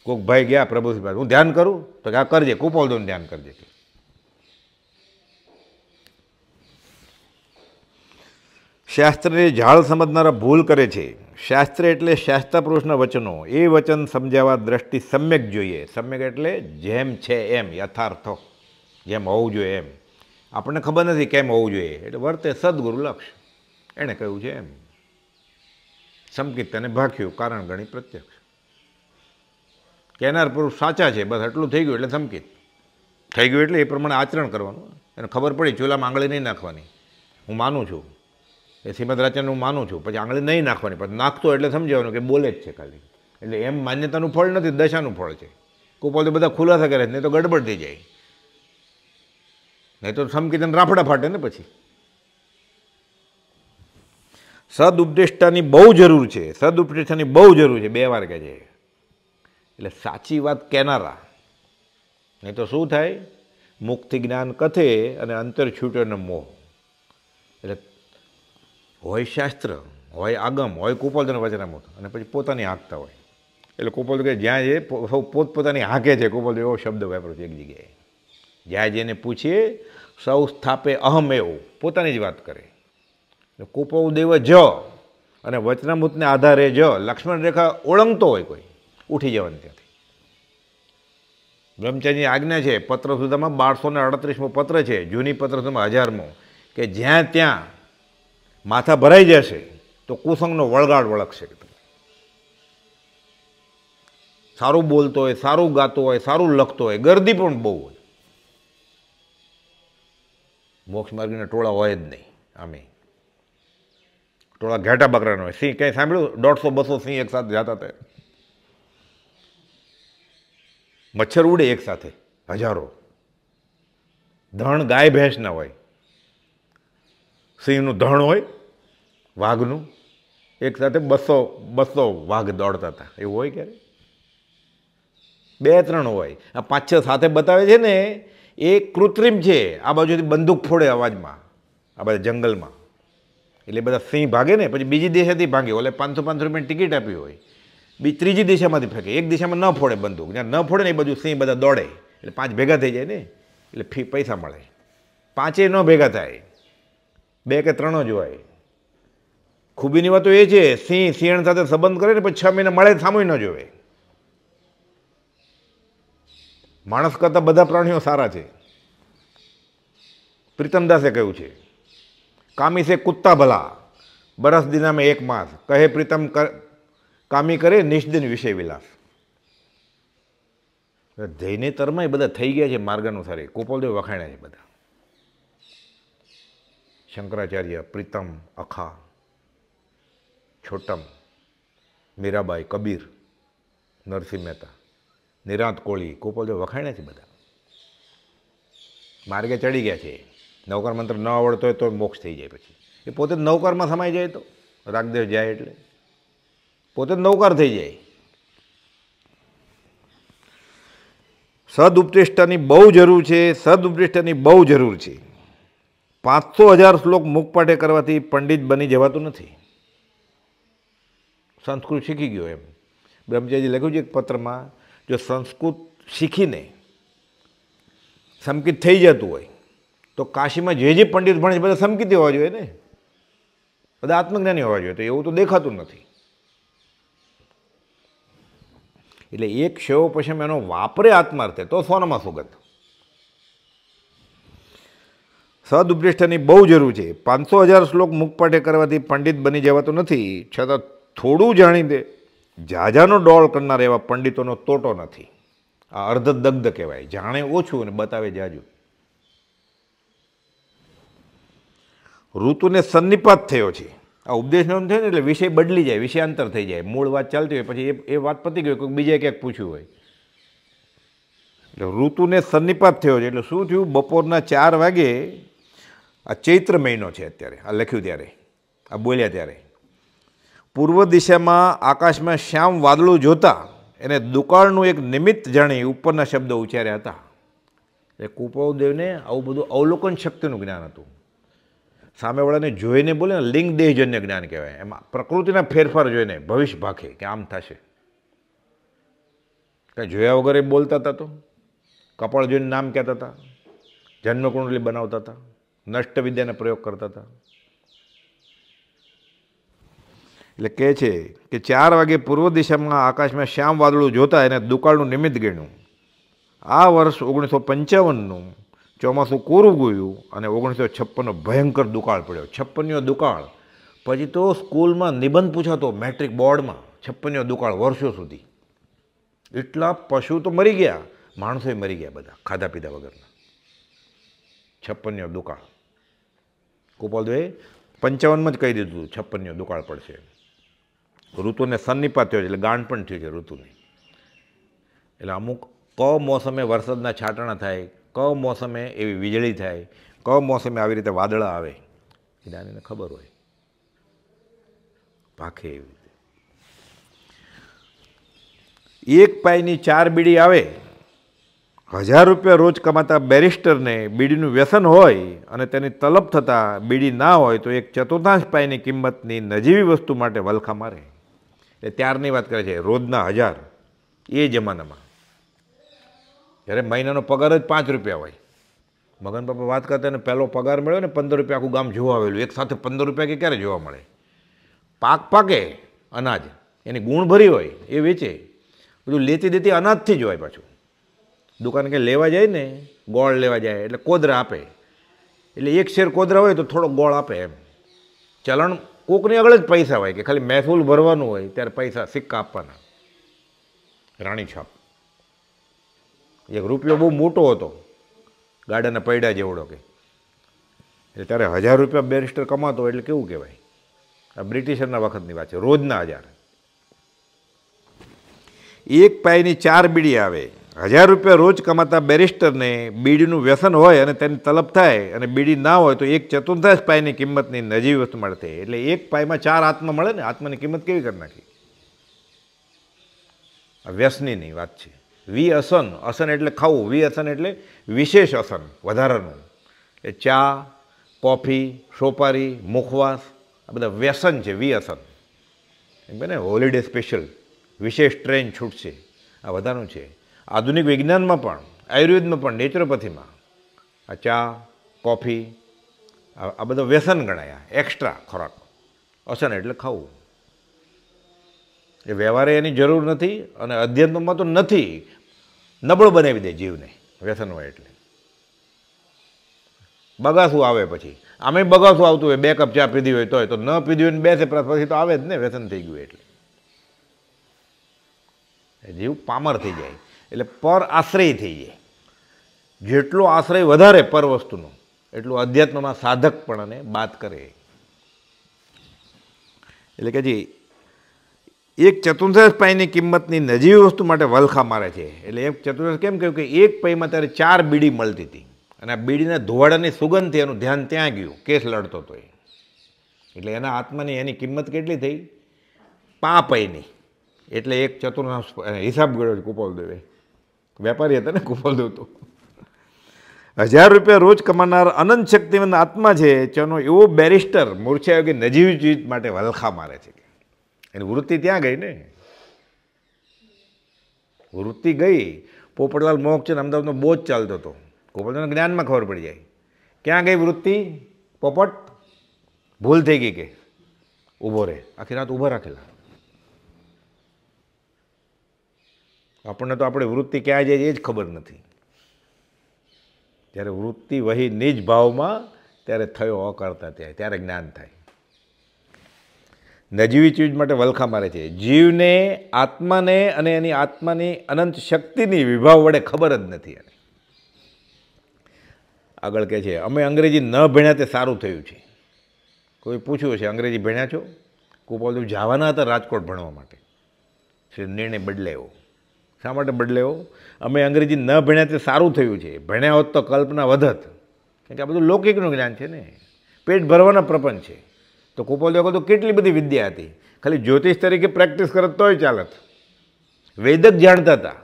કોઈક ભાઈ ગયા પ્રભુજી પાસે હું ધ્યાન કરું તો કે આ કરજે કુપોલદોનું ધ્યાન કરજે શાસ્ત્રને ઝાડ સમજનારા ભૂલ કરે છે શાસ્ત્ર એટલે શાસ્ત્ર પુરુષના વચનો એ વચન સમજાવવા દ્રષ્ટિ સમ્યક જોઈએ સમ્યક એટલે જેમ છે એમ યથાર્થ જેમ હોવું જોઈએ એમ આપણને ખબર નથી કેમ હોવું જોઈએ એટલે વર્તે સદગુરુ લક્ષ એણે કહ્યું છે એમ સમકિત અને ભાખ્યું કારણ ગણી પ્રત્યક્ષ કહેનાર પુરુષ સાચા છે બસ એટલું થઈ ગયું એટલે ધમકી થઈ ગયું એટલે એ પ્રમાણે આચરણ કરવાનું એને ખબર પડી ચૂલામાં આંગળી નહીં નાખવાની હું માનું છું એ શ્રીમદ રાચન હું માનું છું પછી આંગળી નહીં નાખવાની પણ નાખતો એટલે સમજાવવાનું કે બોલે જ છે ખાલી એટલે એમ માન્યતાનું ફળ નથી દશાનું ફળ છે કુપોલ તો બધા ખુલાસા કરે નહીં તો ગડબડ થઈ જાય નહીં તો સમકીર્તન રાફડા ફાટે ને પછી સદ ઉપદેષ્ટાની બહુ જરૂર છે સદ ઉપદેષ્ટાની બહુ જરૂર છે બે વાર કહે છે એટલે સાચી વાત કહેનારા નહીં તો શું થાય મુખથી જ્ઞાન કથે અને અંતર છૂટ્યો ને મોહ એટલે હોય શાસ્ત્ર હોય આગમ હોય કુપોલન વચનામૃત અને પછી પોતાની હાંકતા હોય એટલે કુપોલ કે જ્યાં જે પોતપોતાની હાંકે છે કુપોલ એવો શબ્દ વાપરો છે એક જગ્યાએ જ્યાં જેને પૂછીએ સૌ સ્થાપે અહમ એવો પોતાની જ વાત કરે એટલે કુપોદેવ જ અને વચનામૃતને આધારે જ લક્ષ્મણ રેખા ઓળંગતો હોય કોઈ ઉઠી જવાની ત્યાંથી બ્રહ્મચર્યની આજ્ઞા છે પત્ર સુધામાં બારસો ને અડત્રીસમો પત્ર છે જૂની પત્ર સુધામાં હજારમો કે જ્યાં ત્યાં માથા ભરાઈ જશે તો કુસંગનો વળગાડ વળગશે સારું બોલતો હોય સારું ગાતો હોય સારું લખતો હોય ગર્દી પણ બહુ હોય મોક્ષ માર્ગીના ટોળા હોય જ નહીં આમે ટોળા ઘેટા બકરાના હોય સિંહ કંઈ સાંભળ્યું દોઢસો બસો સિંહ એક સાથે જતા હતા મચ્છર ઉડે એક સાથે હજારો ધણ ગાય ભેંસના હોય સિંહનું ધણ હોય વાઘનું એક સાથે બસો બસો વાઘ દોડતા હતા એવું હોય ક્યારે બે ત્રણ હોય આ પાંચ છ સાથે બતાવે છે ને એ કૃત્રિમ છે આ બાજુથી બંદૂક ફોડે અવાજમાં આ બધા જંગલમાં એટલે બધા સિંહ ભાગે ને પછી બીજી દેશેથી ભાગે ઓલે પાંચસો પાંચસો રૂપિયાની ટિકિટ આપી હોય બી ત્રીજી દિશામાંથી ફેંકે એક દિશામાં ન ફોડે બંદૂક જ્યાં ન ફોડે ને એ બધું સિંહ બધા દોડે એટલે પાંચ ભેગા થઈ જાય ને એટલે ફી પૈસા મળે પાંચે ન ભેગા થાય બે કે ત્રણ જ હોય ખૂબીની વાત એ છે સિંહ સિંહણ સાથે સંબંધ કરે ને પછી છ મહિના મળે સામુય ન જોવે માણસ કરતાં બધા પ્રાણીઓ સારા છે પ્રીતમદાસે કહ્યું છે કામી છે કુત્તા ભલા બરસ દિના એક માસ કહે પ્રીતમ કામી કરે નિષ્દિન વિષય વિલાસ ધૈનેતરમાં એ બધા થઈ ગયા છે માર્ગાનુસારે કોપલદેવ વખાણ્યા છે બધા શંકરાચાર્ય પ્રીતમ અખા છોટમ મીરાબાઈ કબીર નરસિંહ મહેતા નિરાંત કોળી કોપલદેવ વખાણ્યા છે બધા માર્ગે ચડી ગયા છે નવકાર મંત્ર ન આવડતો હોય તો મોક્ષ થઈ જાય પછી એ પોતે નવકારમાં સમાઈ જાય તો રાગદેવ જાય એટલે પોતે નૌકાર થઈ જાય સદઉપદેષ્ટાની બહુ જરૂર છે સદઉપદેષ્ટાની બહુ જરૂર છે પાંચસો હજાર શ્લોક મુખપાઠે કરવાથી પંડિત બની જવાતું નથી સંસ્કૃત શીખી ગયો એમ બ્રહ્મચારીજી લખ્યું છે એક પત્રમાં જો સંસ્કૃત શીખીને સમકિત થઈ જતું હોય તો કાશીમાં જે જે પંડિત ભણે છે બધા સંકિત હોવા જોઈએ ને બધા આત્મજ્ઞાની હોવા જોઈએ તો એવું તો દેખાતું નથી એટલે એક શેવો પછી એનો વાપરે આત્માર્થે તો સોનામાં સુગંધ સદુપૃષ્ઠની બહુ જરૂર છે પાંચસો હજાર શ્લોક મુખપાઠે કરવાથી પંડિત બની જવાતો નથી છતાં થોડું જાણી દે જાજાનો ડોળ કરનાર એવા પંડિતોનો તોટો નથી આ અર્ધદગ્ધ કહેવાય જાણે ઓછું અને બતાવે જાજુ ઋતુને સન્નિપાત થયો છે આ ઉપદેશનો થયો ને એટલે વિષય બદલી જાય વિષયાંતર થઈ જાય મૂળ વાત ચાલતી હોય પછી એ વાત પતી ગઈ કોઈ બીજે ક્યાંક પૂછ્યું હોય એટલે ઋતુને સન્નિપાત થયો છે એટલે શું થયું બપોરના ચાર વાગે આ ચૈત્ર મહિનો છે અત્યારે આ લખ્યું ત્યારે આ બોલ્યા ત્યારે પૂર્વ દિશામાં આકાશમાં શ્યામ વાદળું જોતા એને દુકાળનું એક નિમિત્ત જાણી ઉપરના શબ્દો ઉચ્ચાર્યા હતા એ કુપવદેવને આવું બધું અવલોકન શક્તિનું જ્ઞાન હતું સામેવાળાને જોઈને બોલે ને લિંગ દેહજન્ય જ્ઞાન કહેવાય એમાં પ્રકૃતિના ફેરફાર જોઈને ભવિષ્ય ભાખે કે આમ થશે કંઈ જોયા વગર એ બોલતા હતા તો કપાળ જોઈને નામ કહેતા હતા જન્મકુંડલી બનાવતા હતા નષ્ટ વિદ્યાનો પ્રયોગ કરતા હતા એટલે કહે છે કે ચાર વાગે પૂર્વ દિશામાં આકાશમાં શ્યામ વાદળું જોતા એને દુકાળનું નિમિત્ત ગણ્યું આ વર્ષ ઓગણીસો પંચાવનનું ચોમાસું કોરું ગયું અને ઓગણીસો છપ્પનનો ભયંકર દુકાળ પડ્યો છપ્પનિયો દુકાળ પછી તો સ્કૂલમાં નિબંધ પૂછાતો મેટ્રિક બોર્ડમાં છપ્પનિયો દુકાળ વર્ષો સુધી એટલા પશુ તો મરી ગયા માણસોય મરી ગયા બધા ખાધા પીધા વગરના છપ્પનિયો દુકાળ ગોપાલદેવે પંચાવનમાં જ કહી દીધું છપ્પનિયો દુકાળ પડશે ઋતુને સન્નિપાત થયો છે એટલે ગાંઠ પણ થયું છે ઋતુની એટલે અમુક કમોસમે વરસાદના છાંટણા થાય કયો મોસમે એવી વીજળી થાય કયો મોસમે આવી રીતે વાદળા આવે એ દાનીને ખબર હોય પાખે એવી રીતે એક પાયની ચાર બીડી આવે હજાર રૂપિયા રોજ કમાતા બેરિસ્ટરને બીડીનું વ્યસન હોય અને તેની તલબ થતાં બીડી ના હોય તો એક ચતુર્થાંશ પાયની કિંમતની નજીવી વસ્તુ માટે વલખા મારે એટલે ત્યારની વાત કરે છે રોજના હજાર એ જમાનામાં જ્યારે મહિનાનો પગાર જ પાંચ રૂપિયા હોય મગન બાપા વાત કરતા એને પહેલો પગાર મળ્યો ને પંદર રૂપિયા આખું ગામ જોવા આવેલું એક સાથે પંદર રૂપિયા કે ક્યારે જોવા મળે પાક પાકે અનાજ એની ગુણ ભરી હોય એ વેચે બધું લેતી દેતી અનાજથી જ હોય પાછું દુકાન કે લેવા જાય ને ગોળ લેવા જાય એટલે કોદરા આપે એટલે એક શેર કોદરા હોય તો થોડો ગોળ આપે એમ ચલણ કોકની આગળ જ પૈસા હોય કે ખાલી મહેસૂલ ભરવાનું હોય ત્યારે પૈસા સિક્કા આપવાના રાણી છાપ એક રૂપિયો બહુ મોટો હતો ગાડાના પૈડા જેવડો કે એટલે ત્યારે હજાર રૂપિયા બેરિસ્ટર કમાતો એટલે કેવું કહેવાય આ બ્રિટિશરના વખતની વાત છે રોજના હજાર એક પાયની ચાર બીડી આવે હજાર રૂપિયા રોજ કમાતા બેરિસ્ટરને બીડીનું વ્યસન હોય અને તેની તલબ થાય અને બીડી ના હોય તો એક ચતુર્થાંશ પાયની કિંમતની નજીવી વસ્તુ મળશે એટલે એક પાયમાં ચાર આત્મા મળે ને આત્માની કિંમત કેવી કરી નાખી આ વ્યસનીની વાત છે વી અસન અસન એટલે ખાવું વી અસન એટલે વિશેષ અસન વધારાનું એ ચા કોફી સોપારી મુખવાસ આ બધા વ્યસન છે વી અસન એમ કે ને હોલિડે સ્પેશિયલ વિશેષ ટ્રેન છૂટશે આ વધારાનું છે આધુનિક વિજ્ઞાનમાં પણ આયુર્વેદમાં પણ નેચરોપથીમાં આ ચા કોફી આ બધા વ્યસન ગણાયા એક્સ્ટ્રા ખોરાક અસન એટલે ખાવું એ વ્યવહારે એની જરૂર નથી અને અધ્યયનમાં તો નથી નબળો બનાવી દે જીવને વ્યસન હોય એટલે બગાસું આવે પછી આમે બગાસું આવતું હોય બે કપ ચા પીધી હોય તોય તો ન પીધી હોય ને બેસે પછી તો આવે જ ને વ્યસન થઈ ગયું એટલે જીવ પામર થઈ જાય એટલે પર આશ્રય થઈ જાય જેટલો આશ્રય વધારે પર વસ્તુનો એટલું અધ્યાત્મના સાધક પણ અને બાદ કરે એટલે કે જી એક ચતુર્થાંશ પાઈની કિંમતની નજીવી વસ્તુ માટે વલખા મારે છે એટલે એક ચતુર્થાંશ કેમ કહ્યું કે એક પાઈમાં ત્યારે ચાર બીડી મળતી હતી અને આ બીડીના ધોવાડાની સુગંધથી એનું ધ્યાન ત્યાં ગયું કેસ લડતો હતો એ એટલે એના આત્માની એની કિંમત કેટલી થઈ પા પૈની એટલે એક ચતુર્થાંશ હિસાબ ગયો કુપોલ દેવે વેપારી હતા ને કુપોલ તો હજાર રૂપિયા રોજ કમાનાર અનંત શક્તિવંત આત્મા છે જેનો એવો બેરિસ્ટર મૂર્છાયોગી નજીવી ચીજ માટે વલખા મારે છે એની વૃત્તિ ત્યાં ગઈ ને વૃત્તિ ગઈ પોપટલાલ મોક્ષ છે અમદાવાદનો બહુ જ ચાલતો હતો પોપટલાલ જ્ઞાનમાં ખબર પડી જાય ક્યાં ગઈ વૃત્તિ પોપટ ભૂલ થઈ ગઈ કે ઊભો રહે આખી રાત ઊભા રાખેલા આપણને તો આપણે વૃત્તિ ક્યાં જાય એ જ ખબર નથી જ્યારે વૃત્તિ વહી નિજ ભાવમાં ત્યારે થયો અકર્તા ત્યાં ત્યારે જ્ઞાન થાય નજીવી ચીજ માટે વલખા મારે છે જીવને આત્માને અને એની આત્માની અનંત શક્તિની વિભાવ વડે ખબર જ નથી એને આગળ કહે છે અમે અંગ્રેજી ન ભણ્યા તે સારું થયું છે કોઈ પૂછ્યું છે અંગ્રેજી ભણ્યા છો કુપાલદેવ જવાના હતા રાજકોટ ભણવા માટે છે નિર્ણય બદલાયો શા માટે બદલાયો અમે અંગ્રેજી ન ભણ્યા તે સારું થયું છે ભણ્યા હોત તો કલ્પના વધત કેમ કે આ બધું લૌકિકનું જ્ઞાન છે ને પેટ ભરવાના પ્રપંચ છે તો કુપોલ દેવ તો કેટલી બધી વિદ્યા હતી ખાલી જ્યોતિષ તરીકે પ્રેક્ટિસ કરત તોય ચાલત વેદક જાણતા હતા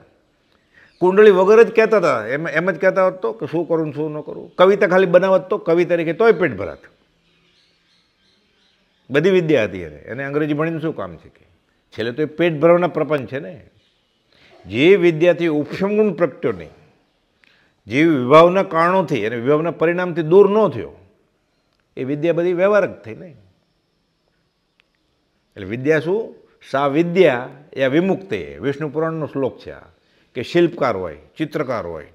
કુંડળી વગર જ કહેતા હતા એમ એમ જ કહેતા હોત તો કે શું કરું શું ન કરું કવિતા ખાલી બનાવત તો કવિ તરીકે તોય પેટ ભરાત બધી વિદ્યા હતી એને એને અંગ્રેજી ભણીને શું કામ છે કે છેલ્લે તો એ પેટ ભરવાના પ્રપંચ છે ને જે વિદ્યાથી ઉપશમગુણ પ્રગટ્યો નહીં જે વિભાવના કારણોથી અને વિભાવના પરિણામથી દૂર ન થયો એ વિદ્યા બધી વ્યવહારક થઈ નહીં એટલે વિદ્યા શું સા વિદ્યા એ વિમુક્તે વિષ્ણુ પુરાણનો શ્લોક છે કે શિલ્પકાર હોય ચિત્રકાર હોય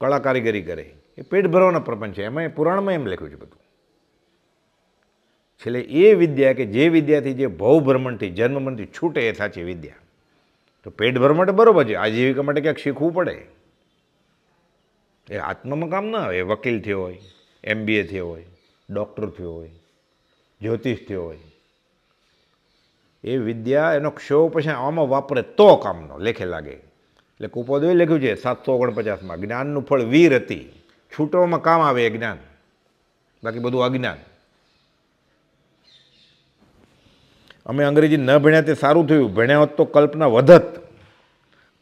કળા કારીગરી કરે એ પેટ ભરવાનો પ્રપંચ છે એમાં એ પુરાણમાં એમ લખ્યું છે બધું છેલ્લે એ વિદ્યા કે જે વિદ્યાથી જે ભવભ્રમણથી જન્મમનથી છૂટે એ સાચી વિદ્યા તો પેટ ભરવા માટે બરાબર છે આજીવિકા માટે ક્યાંક શીખવું પડે એ આત્મામાં કામ ના આવે વકીલ થયો હોય એમબીએ થયો હોય ડૉક્ટર થયો હોય જ્યોતિષ થયો હોય એ વિદ્યા એનો ક્ષોભ પછી આમાં વાપરે તો કામનો લેખે લાગે એટલે કુપોદવે લખ્યું છે સાતસો ઓગણપચાસમાં જ્ઞાનનું ફળ વીર હતી છૂટવામાં કામ આવે એ જ્ઞાન બાકી બધું અજ્ઞાન અમે અંગ્રેજી ન ભણ્યા તે સારું થયું ભણ્યા હોત તો કલ્પના વધત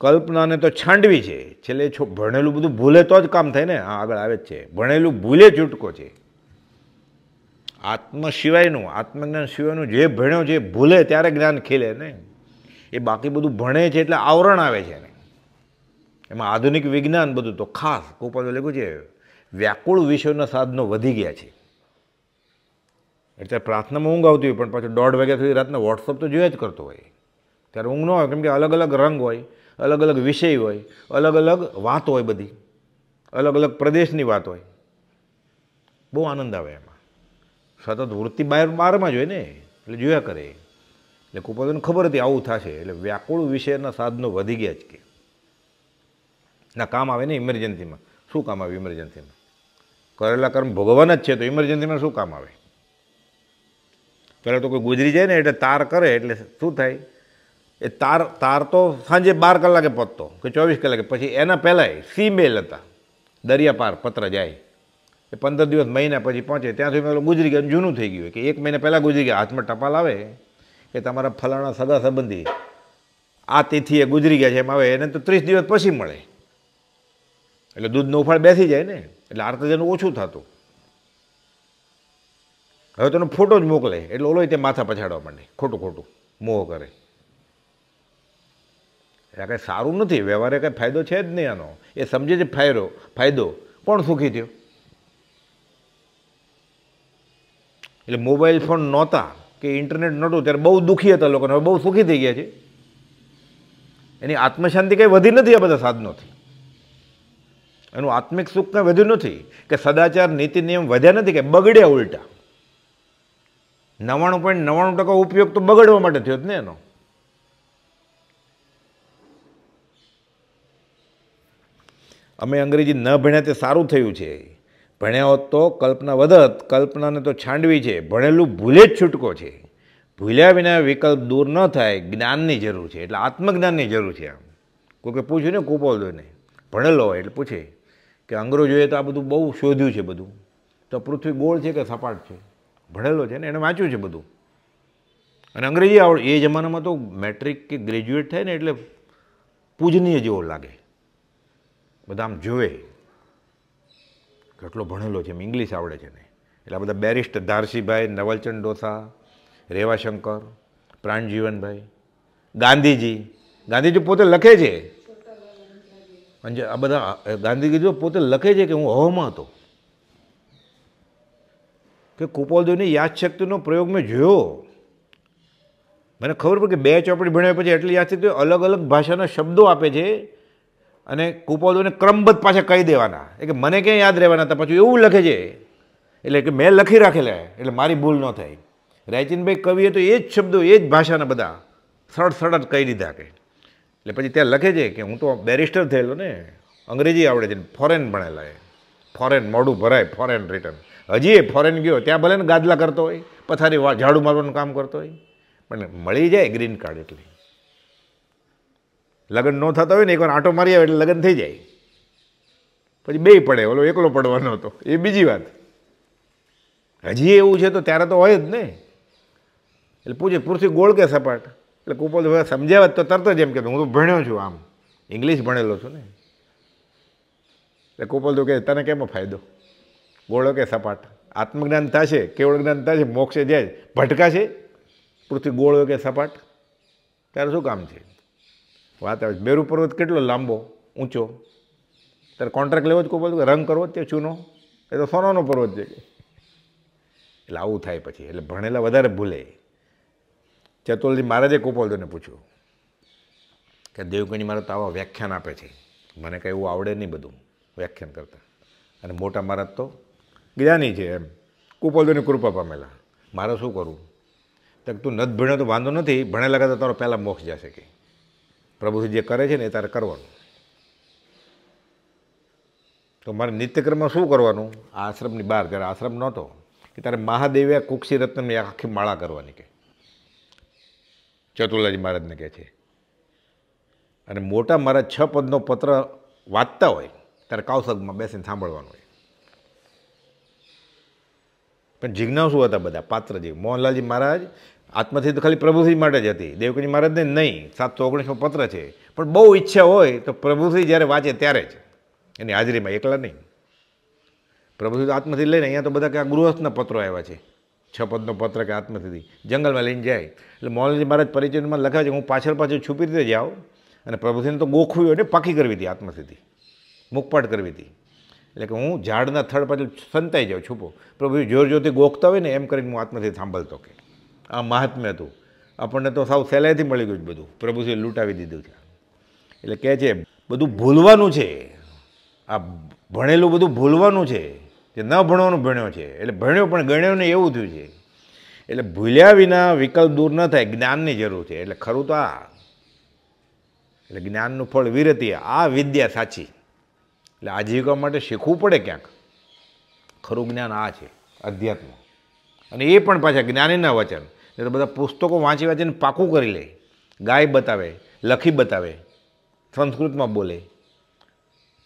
કલ્પનાને તો છાંડવી છે છેલ્લે છો ભણેલું બધું ભૂલે તો જ કામ થાય ને હા આગળ આવે જ છે ભણેલું ભૂલે છૂટકો છે આત્મ સિવાયનું આત્મજ્ઞાન સિવાયનું જે ભણ્યો છે ભૂલે ત્યારે જ્ઞાન ખીલે ને એ બાકી બધું ભણે છે એટલે આવરણ આવે છે ને એમાં આધુનિક વિજ્ઞાન બધું તો ખાસ કોપાલ લખ્યું છે વ્યાકુળ વિષયોના સાધનો વધી ગયા છે એટલે પ્રાર્થનામાં ઊંઘ આવતી હોય પણ પાછું દોઢ વાગ્યા સુધી રાતના વોટ્સઅપ તો જોયા જ કરતો હોય ત્યારે ઊંઘ ન હોય કેમ કે અલગ અલગ રંગ હોય અલગ અલગ વિષય હોય અલગ અલગ વાત હોય બધી અલગ અલગ પ્રદેશની વાત હોય બહુ આનંદ આવે એમાં સતત વૃત્તિ બહાર બહારમાં જ હોય ને એટલે જોયા કરે એટલે કુપોતને ખબર હતી આવું થશે એટલે વ્યાકુળ વિષયના સાધનો વધી ગયા જ કે ના કામ આવે ને ઇમરજન્સીમાં શું કામ આવે ઇમરજન્સીમાં કરેલા કર્મ ભગવાન જ છે તો ઇમરજન્સીમાં શું કામ આવે પહેલાં તો કોઈ ગુજરી જાય ને એટલે તાર કરે એટલે શું થાય એ તાર તાર તો સાંજે બાર કલાકે પહોંચતો કે ચોવીસ કલાકે પછી એના પહેલાંય સી મેલ હતા દરિયા પાર પત્ર જાય એ પંદર દિવસ મહિના પછી પહોંચે ત્યાં સુધી પેલું ગુજરી ગયું જૂનું થઈ ગયું કે એક મહિના પહેલાં ગુજરી ગયા હાથમાં ટપાલ આવે કે તમારા ફલાણા સગા સંબંધી આ તિથિએ ગુજરી ગયા છે એમ આવે એને તો ત્રીસ દિવસ પછી મળે એટલે દૂધનો ઉફાળ બેસી જાય ને એટલે આર્તજન ઓછું થતું હવે તને ફોટો જ મોકલે એટલે ઓલો તે માથા પછાડવા માંડે ખોટું ખોટું મોહ કરે એ કંઈ સારું નથી વ્યવહારે કંઈ ફાયદો છે જ નહીં આનો એ સમજે જ ફાયરો ફાયદો કોણ સુખી થયો એટલે મોબાઈલ ફોન નહોતા કે ઇન્ટરનેટ નહોતું ત્યારે બહુ દુઃખી હતા લોકોને હવે બહુ સુખી થઈ ગયા છે એની આત્મશાંતિ કંઈ વધી નથી આ બધા સાધનોથી એનું આત્મિક સુખ કંઈ વધ્યું નથી કે સદાચાર નીતિ નિયમ વધ્યા નથી કે બગડ્યા ઉલટા નવાણું પોઈન્ટ નવાણું ટકા ઉપયોગ તો બગડવા માટે થયો જ ને એનો અમે અંગ્રેજી ન ભણ્યા તે સારું થયું છે ભણ્યા હોત તો કલ્પના વધત કલ્પનાને તો છાંડવી છે ભણેલું ભૂલે જ છૂટકો છે ભૂલ્યા વિના વિકલ્પ દૂર ન થાય જ્ઞાનની જરૂર છે એટલે આત્મજ્ઞાનની જરૂર છે આમ કોઈકે પૂછ્યું ને કુપોલદોને ભણેલો હોય એટલે પૂછે કે અંગ્રેજોએ તો આ બધું બહુ શોધ્યું છે બધું તો પૃથ્વી ગોળ છે કે સપાટ છે ભણેલો છે ને એણે વાંચ્યું છે બધું અને અંગ્રેજી આવડ એ જમાનામાં તો મેટ્રિક કે ગ્રેજ્યુએટ થાય ને એટલે પૂજનીય જેવો લાગે બધા આમ જોવે કેટલો ભણેલો છે એમ ઇંગ્લિશ આવડે છે ને એટલે આ બધા બેરિસ્ટ ધારસીભાઈ નવલચંદ ડોસા રેવાશંકર પ્રાણજીવનભાઈ ગાંધીજી ગાંધીજી પોતે લખે છે અને આ બધા ગાંધીજી પોતે લખે છે કે હું હવામાં હતો કે કુપોલદેવની યાદશક્તિનો પ્રયોગ મેં જોયો મને ખબર પડી કે બે ચોપડી ભણ્યા પછી એટલી યાદશક્તિ અલગ અલગ ભાષાના શબ્દો આપે છે અને કુપોદોને ક્રમબદ્ધ પાછા કહી દેવાના એ કે મને ક્યાં યાદ રહેવાના હતા પાછું એવું લખે છે એટલે કે મેં લખી રાખેલા એટલે મારી ભૂલ ન થાય રાયચીનભાઈ કવિએ તો એ જ શબ્દો એ જ ભાષાના બધા સરળ સરળ કહી દીધા કે એટલે પછી ત્યાં લખે છે કે હું તો બેરિસ્ટર થયેલો ને અંગ્રેજી આવડે છે ફોરેન ભણેલા એ ફોરેન મોડું ભરાય ફોરેન રિટર્ન હજી એ ફોરેન ગયો ત્યાં ભલે ને ગાદલા કરતો હોય પથારી ઝાડુ મારવાનું કામ કરતો હોય પણ મળી જાય ગ્રીન કાર્ડ એટલે લગ્ન ન થતા હોય ને એકવાર આંટો મારી આવે એટલે લગ્ન થઈ જાય પછી બે પડે ઓલો એકલો પડવાનો હતો એ બીજી વાત હજી એવું છે તો ત્યારે તો હોય જ ને એટલે પૂછે પૃથ્વી ગોળ કે સપાટ એટલે કુપોલ સમજાવે તો તરત જ એમ કહેતો હું તો ભણ્યો છું આમ ઇંગ્લિશ ભણેલો છું ને એટલે કુપોલ તો કે તને કેમ ફાયદો ગોળો કે સપાટ આત્મજ્ઞાન થશે કેવળ જ્ઞાન થશે મોક્ષે જાય ભટકાશે પૃથ્વી ગોળો કે સપાટ ત્યારે શું કામ છે વાત આવે છે મેરુ પર્વત કેટલો લાંબો ઊંચો ત્યારે કોન્ટ્રાક્ટ લેવો જ કોઈ બોલતું રંગ કરવો તે ચૂનો એ તો સોનાનો પર્વત છે એટલે આવું થાય પછી એટલે ભણેલા વધારે ભૂલે ચતુલજી મહારાજે કોપાલદોને પૂછ્યું કે દેવગણી મારા તો આવા વ્યાખ્યાન આપે છે મને કંઈ એવું આવડે નહીં બધું વ્યાખ્યાન કરતાં અને મોટા મહારાજ તો જ્ઞાની છે એમ કુપોલદોની કૃપા પામેલા મારે શું કરવું તક તું નથી ભણ્યો તો વાંધો નથી ભણેલા કરતાં તારો પહેલાં મોક્ષ જશે કે પ્રભુથી જે કરે છે ને એ તારે કરવાનું તો મારે નિત્યક્રમમાં શું કરવાનું આશ્રમની બહાર જ્યારે આશ્રમ નહોતો કે તારે મહાદેવે કુક્ષી રત્નની આખી માળા કરવાની કે ચતુલાજી મહારાજને કહે છે અને મોટા મારા છ પદનો પત્ર વાંચતા હોય ત્યારે કાવસગમાં બેસીને સાંભળવાનું હોય પણ જિજ્ઞાસુ હતા બધા પાત્રજી મોહનલાલજી મહારાજ તો ખાલી પ્રભુશ્રી માટે જ હતી દેવકુંજી મહારાજને નહીં સાતસો ઓગણીસમો પત્ર છે પણ બહુ ઈચ્છા હોય તો પ્રભુશ્રી જ્યારે વાંચે ત્યારે જ એની હાજરીમાં એકલા નહીં પ્રભુશ્રી આત્મસિદ્ધ લઈને અહીંયા તો બધા કે આ ગૃહસ્થના પત્રો આવ્યા છે છ પદનો પત્ર કે આત્મસિદ્ધિ જંગલમાં લઈને જાય એટલે મોહનજી મહારાજ પરિચયમાં લખાય છે હું પાછળ પાછળ છુપી રીતે જાઉં અને પ્રભુશ્રીને તો ગોખવી હોય એટલે પાકી કરવી હતી આત્મસિદ્ધિ મુખપાટ કરવી હતી એટલે કે હું ઝાડના થડ પાછળ સંતાઈ જાઉં છુપો પ્રભુ જોર જોરથી ગોખતા હોય ને એમ કરીને હું આત્મસિદ્ધિ સાંભળતો કે આ મહાત્મ્ય હતું આપણને તો સાવ સહેલાઈથી મળી ગયું બધું પ્રભુશ્રી લૂંટાવી દીધું છે એટલે કહે છે બધું ભૂલવાનું છે આ ભણેલું બધું ભૂલવાનું છે કે ન ભણવાનું ભણ્યો છે એટલે ભણ્યો પણ ગણ્યો ને એવું થયું છે એટલે ભૂલ્યા વિના વિકલ્પ દૂર ન થાય જ્ઞાનની જરૂર છે એટલે ખરું તો આ એટલે જ્ઞાનનું ફળ વિરતી આ વિદ્યા સાચી એટલે આજીવિકા માટે શીખવું પડે ક્યાંક ખરું જ્ઞાન આ છે અધ્યાત્મ અને એ પણ પાછા જ્ઞાનીના વચન એ તો બધા પુસ્તકો વાંચી વાંચીને પાકું કરી લે ગાય બતાવે લખી બતાવે સંસ્કૃતમાં બોલે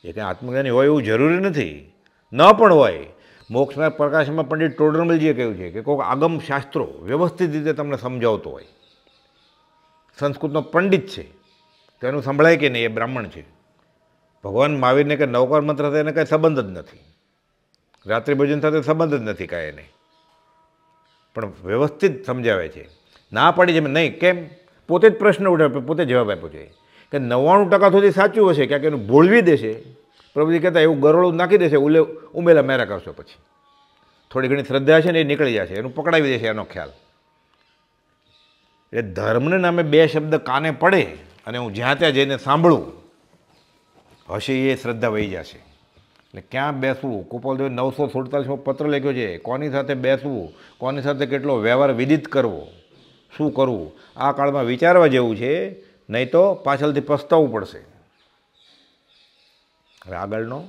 એ કંઈ આત્મજ્ઞાની હોય એવું જરૂરી નથી ન પણ હોય મોક્ષના પ્રકાશમાં પંડિત ટોડરમલજીએ કહ્યું છે કે કોઈક આગમ શાસ્ત્રો વ્યવસ્થિત રીતે તમને સમજાવતો હોય સંસ્કૃતનો પંડિત છે તેનું સંભળાય કે નહીં એ બ્રાહ્મણ છે ભગવાન મહાવીરને કે નવકાર મંત્ર સાથે એને કાંઈ સંબંધ જ નથી રાત્રિ ભોજન સાથે સંબંધ જ નથી કાંઈ એને પણ વ્યવસ્થિત સમજાવે છે ના પાડી જેમ નહીં કેમ પોતે જ પ્રશ્ન ઉઠાવે પોતે જવાબ આપ્યો છે કે નવ્વાણું ટકા સુધી સાચું હશે ક્યાંક એનું ભોળવી દેશે પ્રભુજી કહેતા એવું ગરોળું નાખી દેશે ઉલે ઉમેલા મેરા કરશો પછી થોડી ઘણી શ્રદ્ધા છે ને એ નીકળી જશે એનું પકડાવી દેશે એનો ખ્યાલ એટલે ધર્મને નામે બે શબ્દ કાને પડે અને હું જ્યાં ત્યાં જઈને સાંભળું હશે એ શ્રદ્ધા વહી જશે એટલે ક્યાં બેસવું કુપોલદેવ નવસો સુડતાલીસમાં પત્ર લખ્યો છે કોની સાથે બેસવું કોની સાથે કેટલો વ્યવહાર વિદિત કરવો શું કરવું આ કાળમાં વિચારવા જેવું છે નહીં તો પાછળથી પસ્તાવવું પડશે હવે આગળનો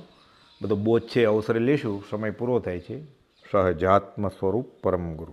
બધો બોજ છે અવસરે લેશું સમય પૂરો થાય છે સહજાત્મ સ્વરૂપ પરમ ગુરુ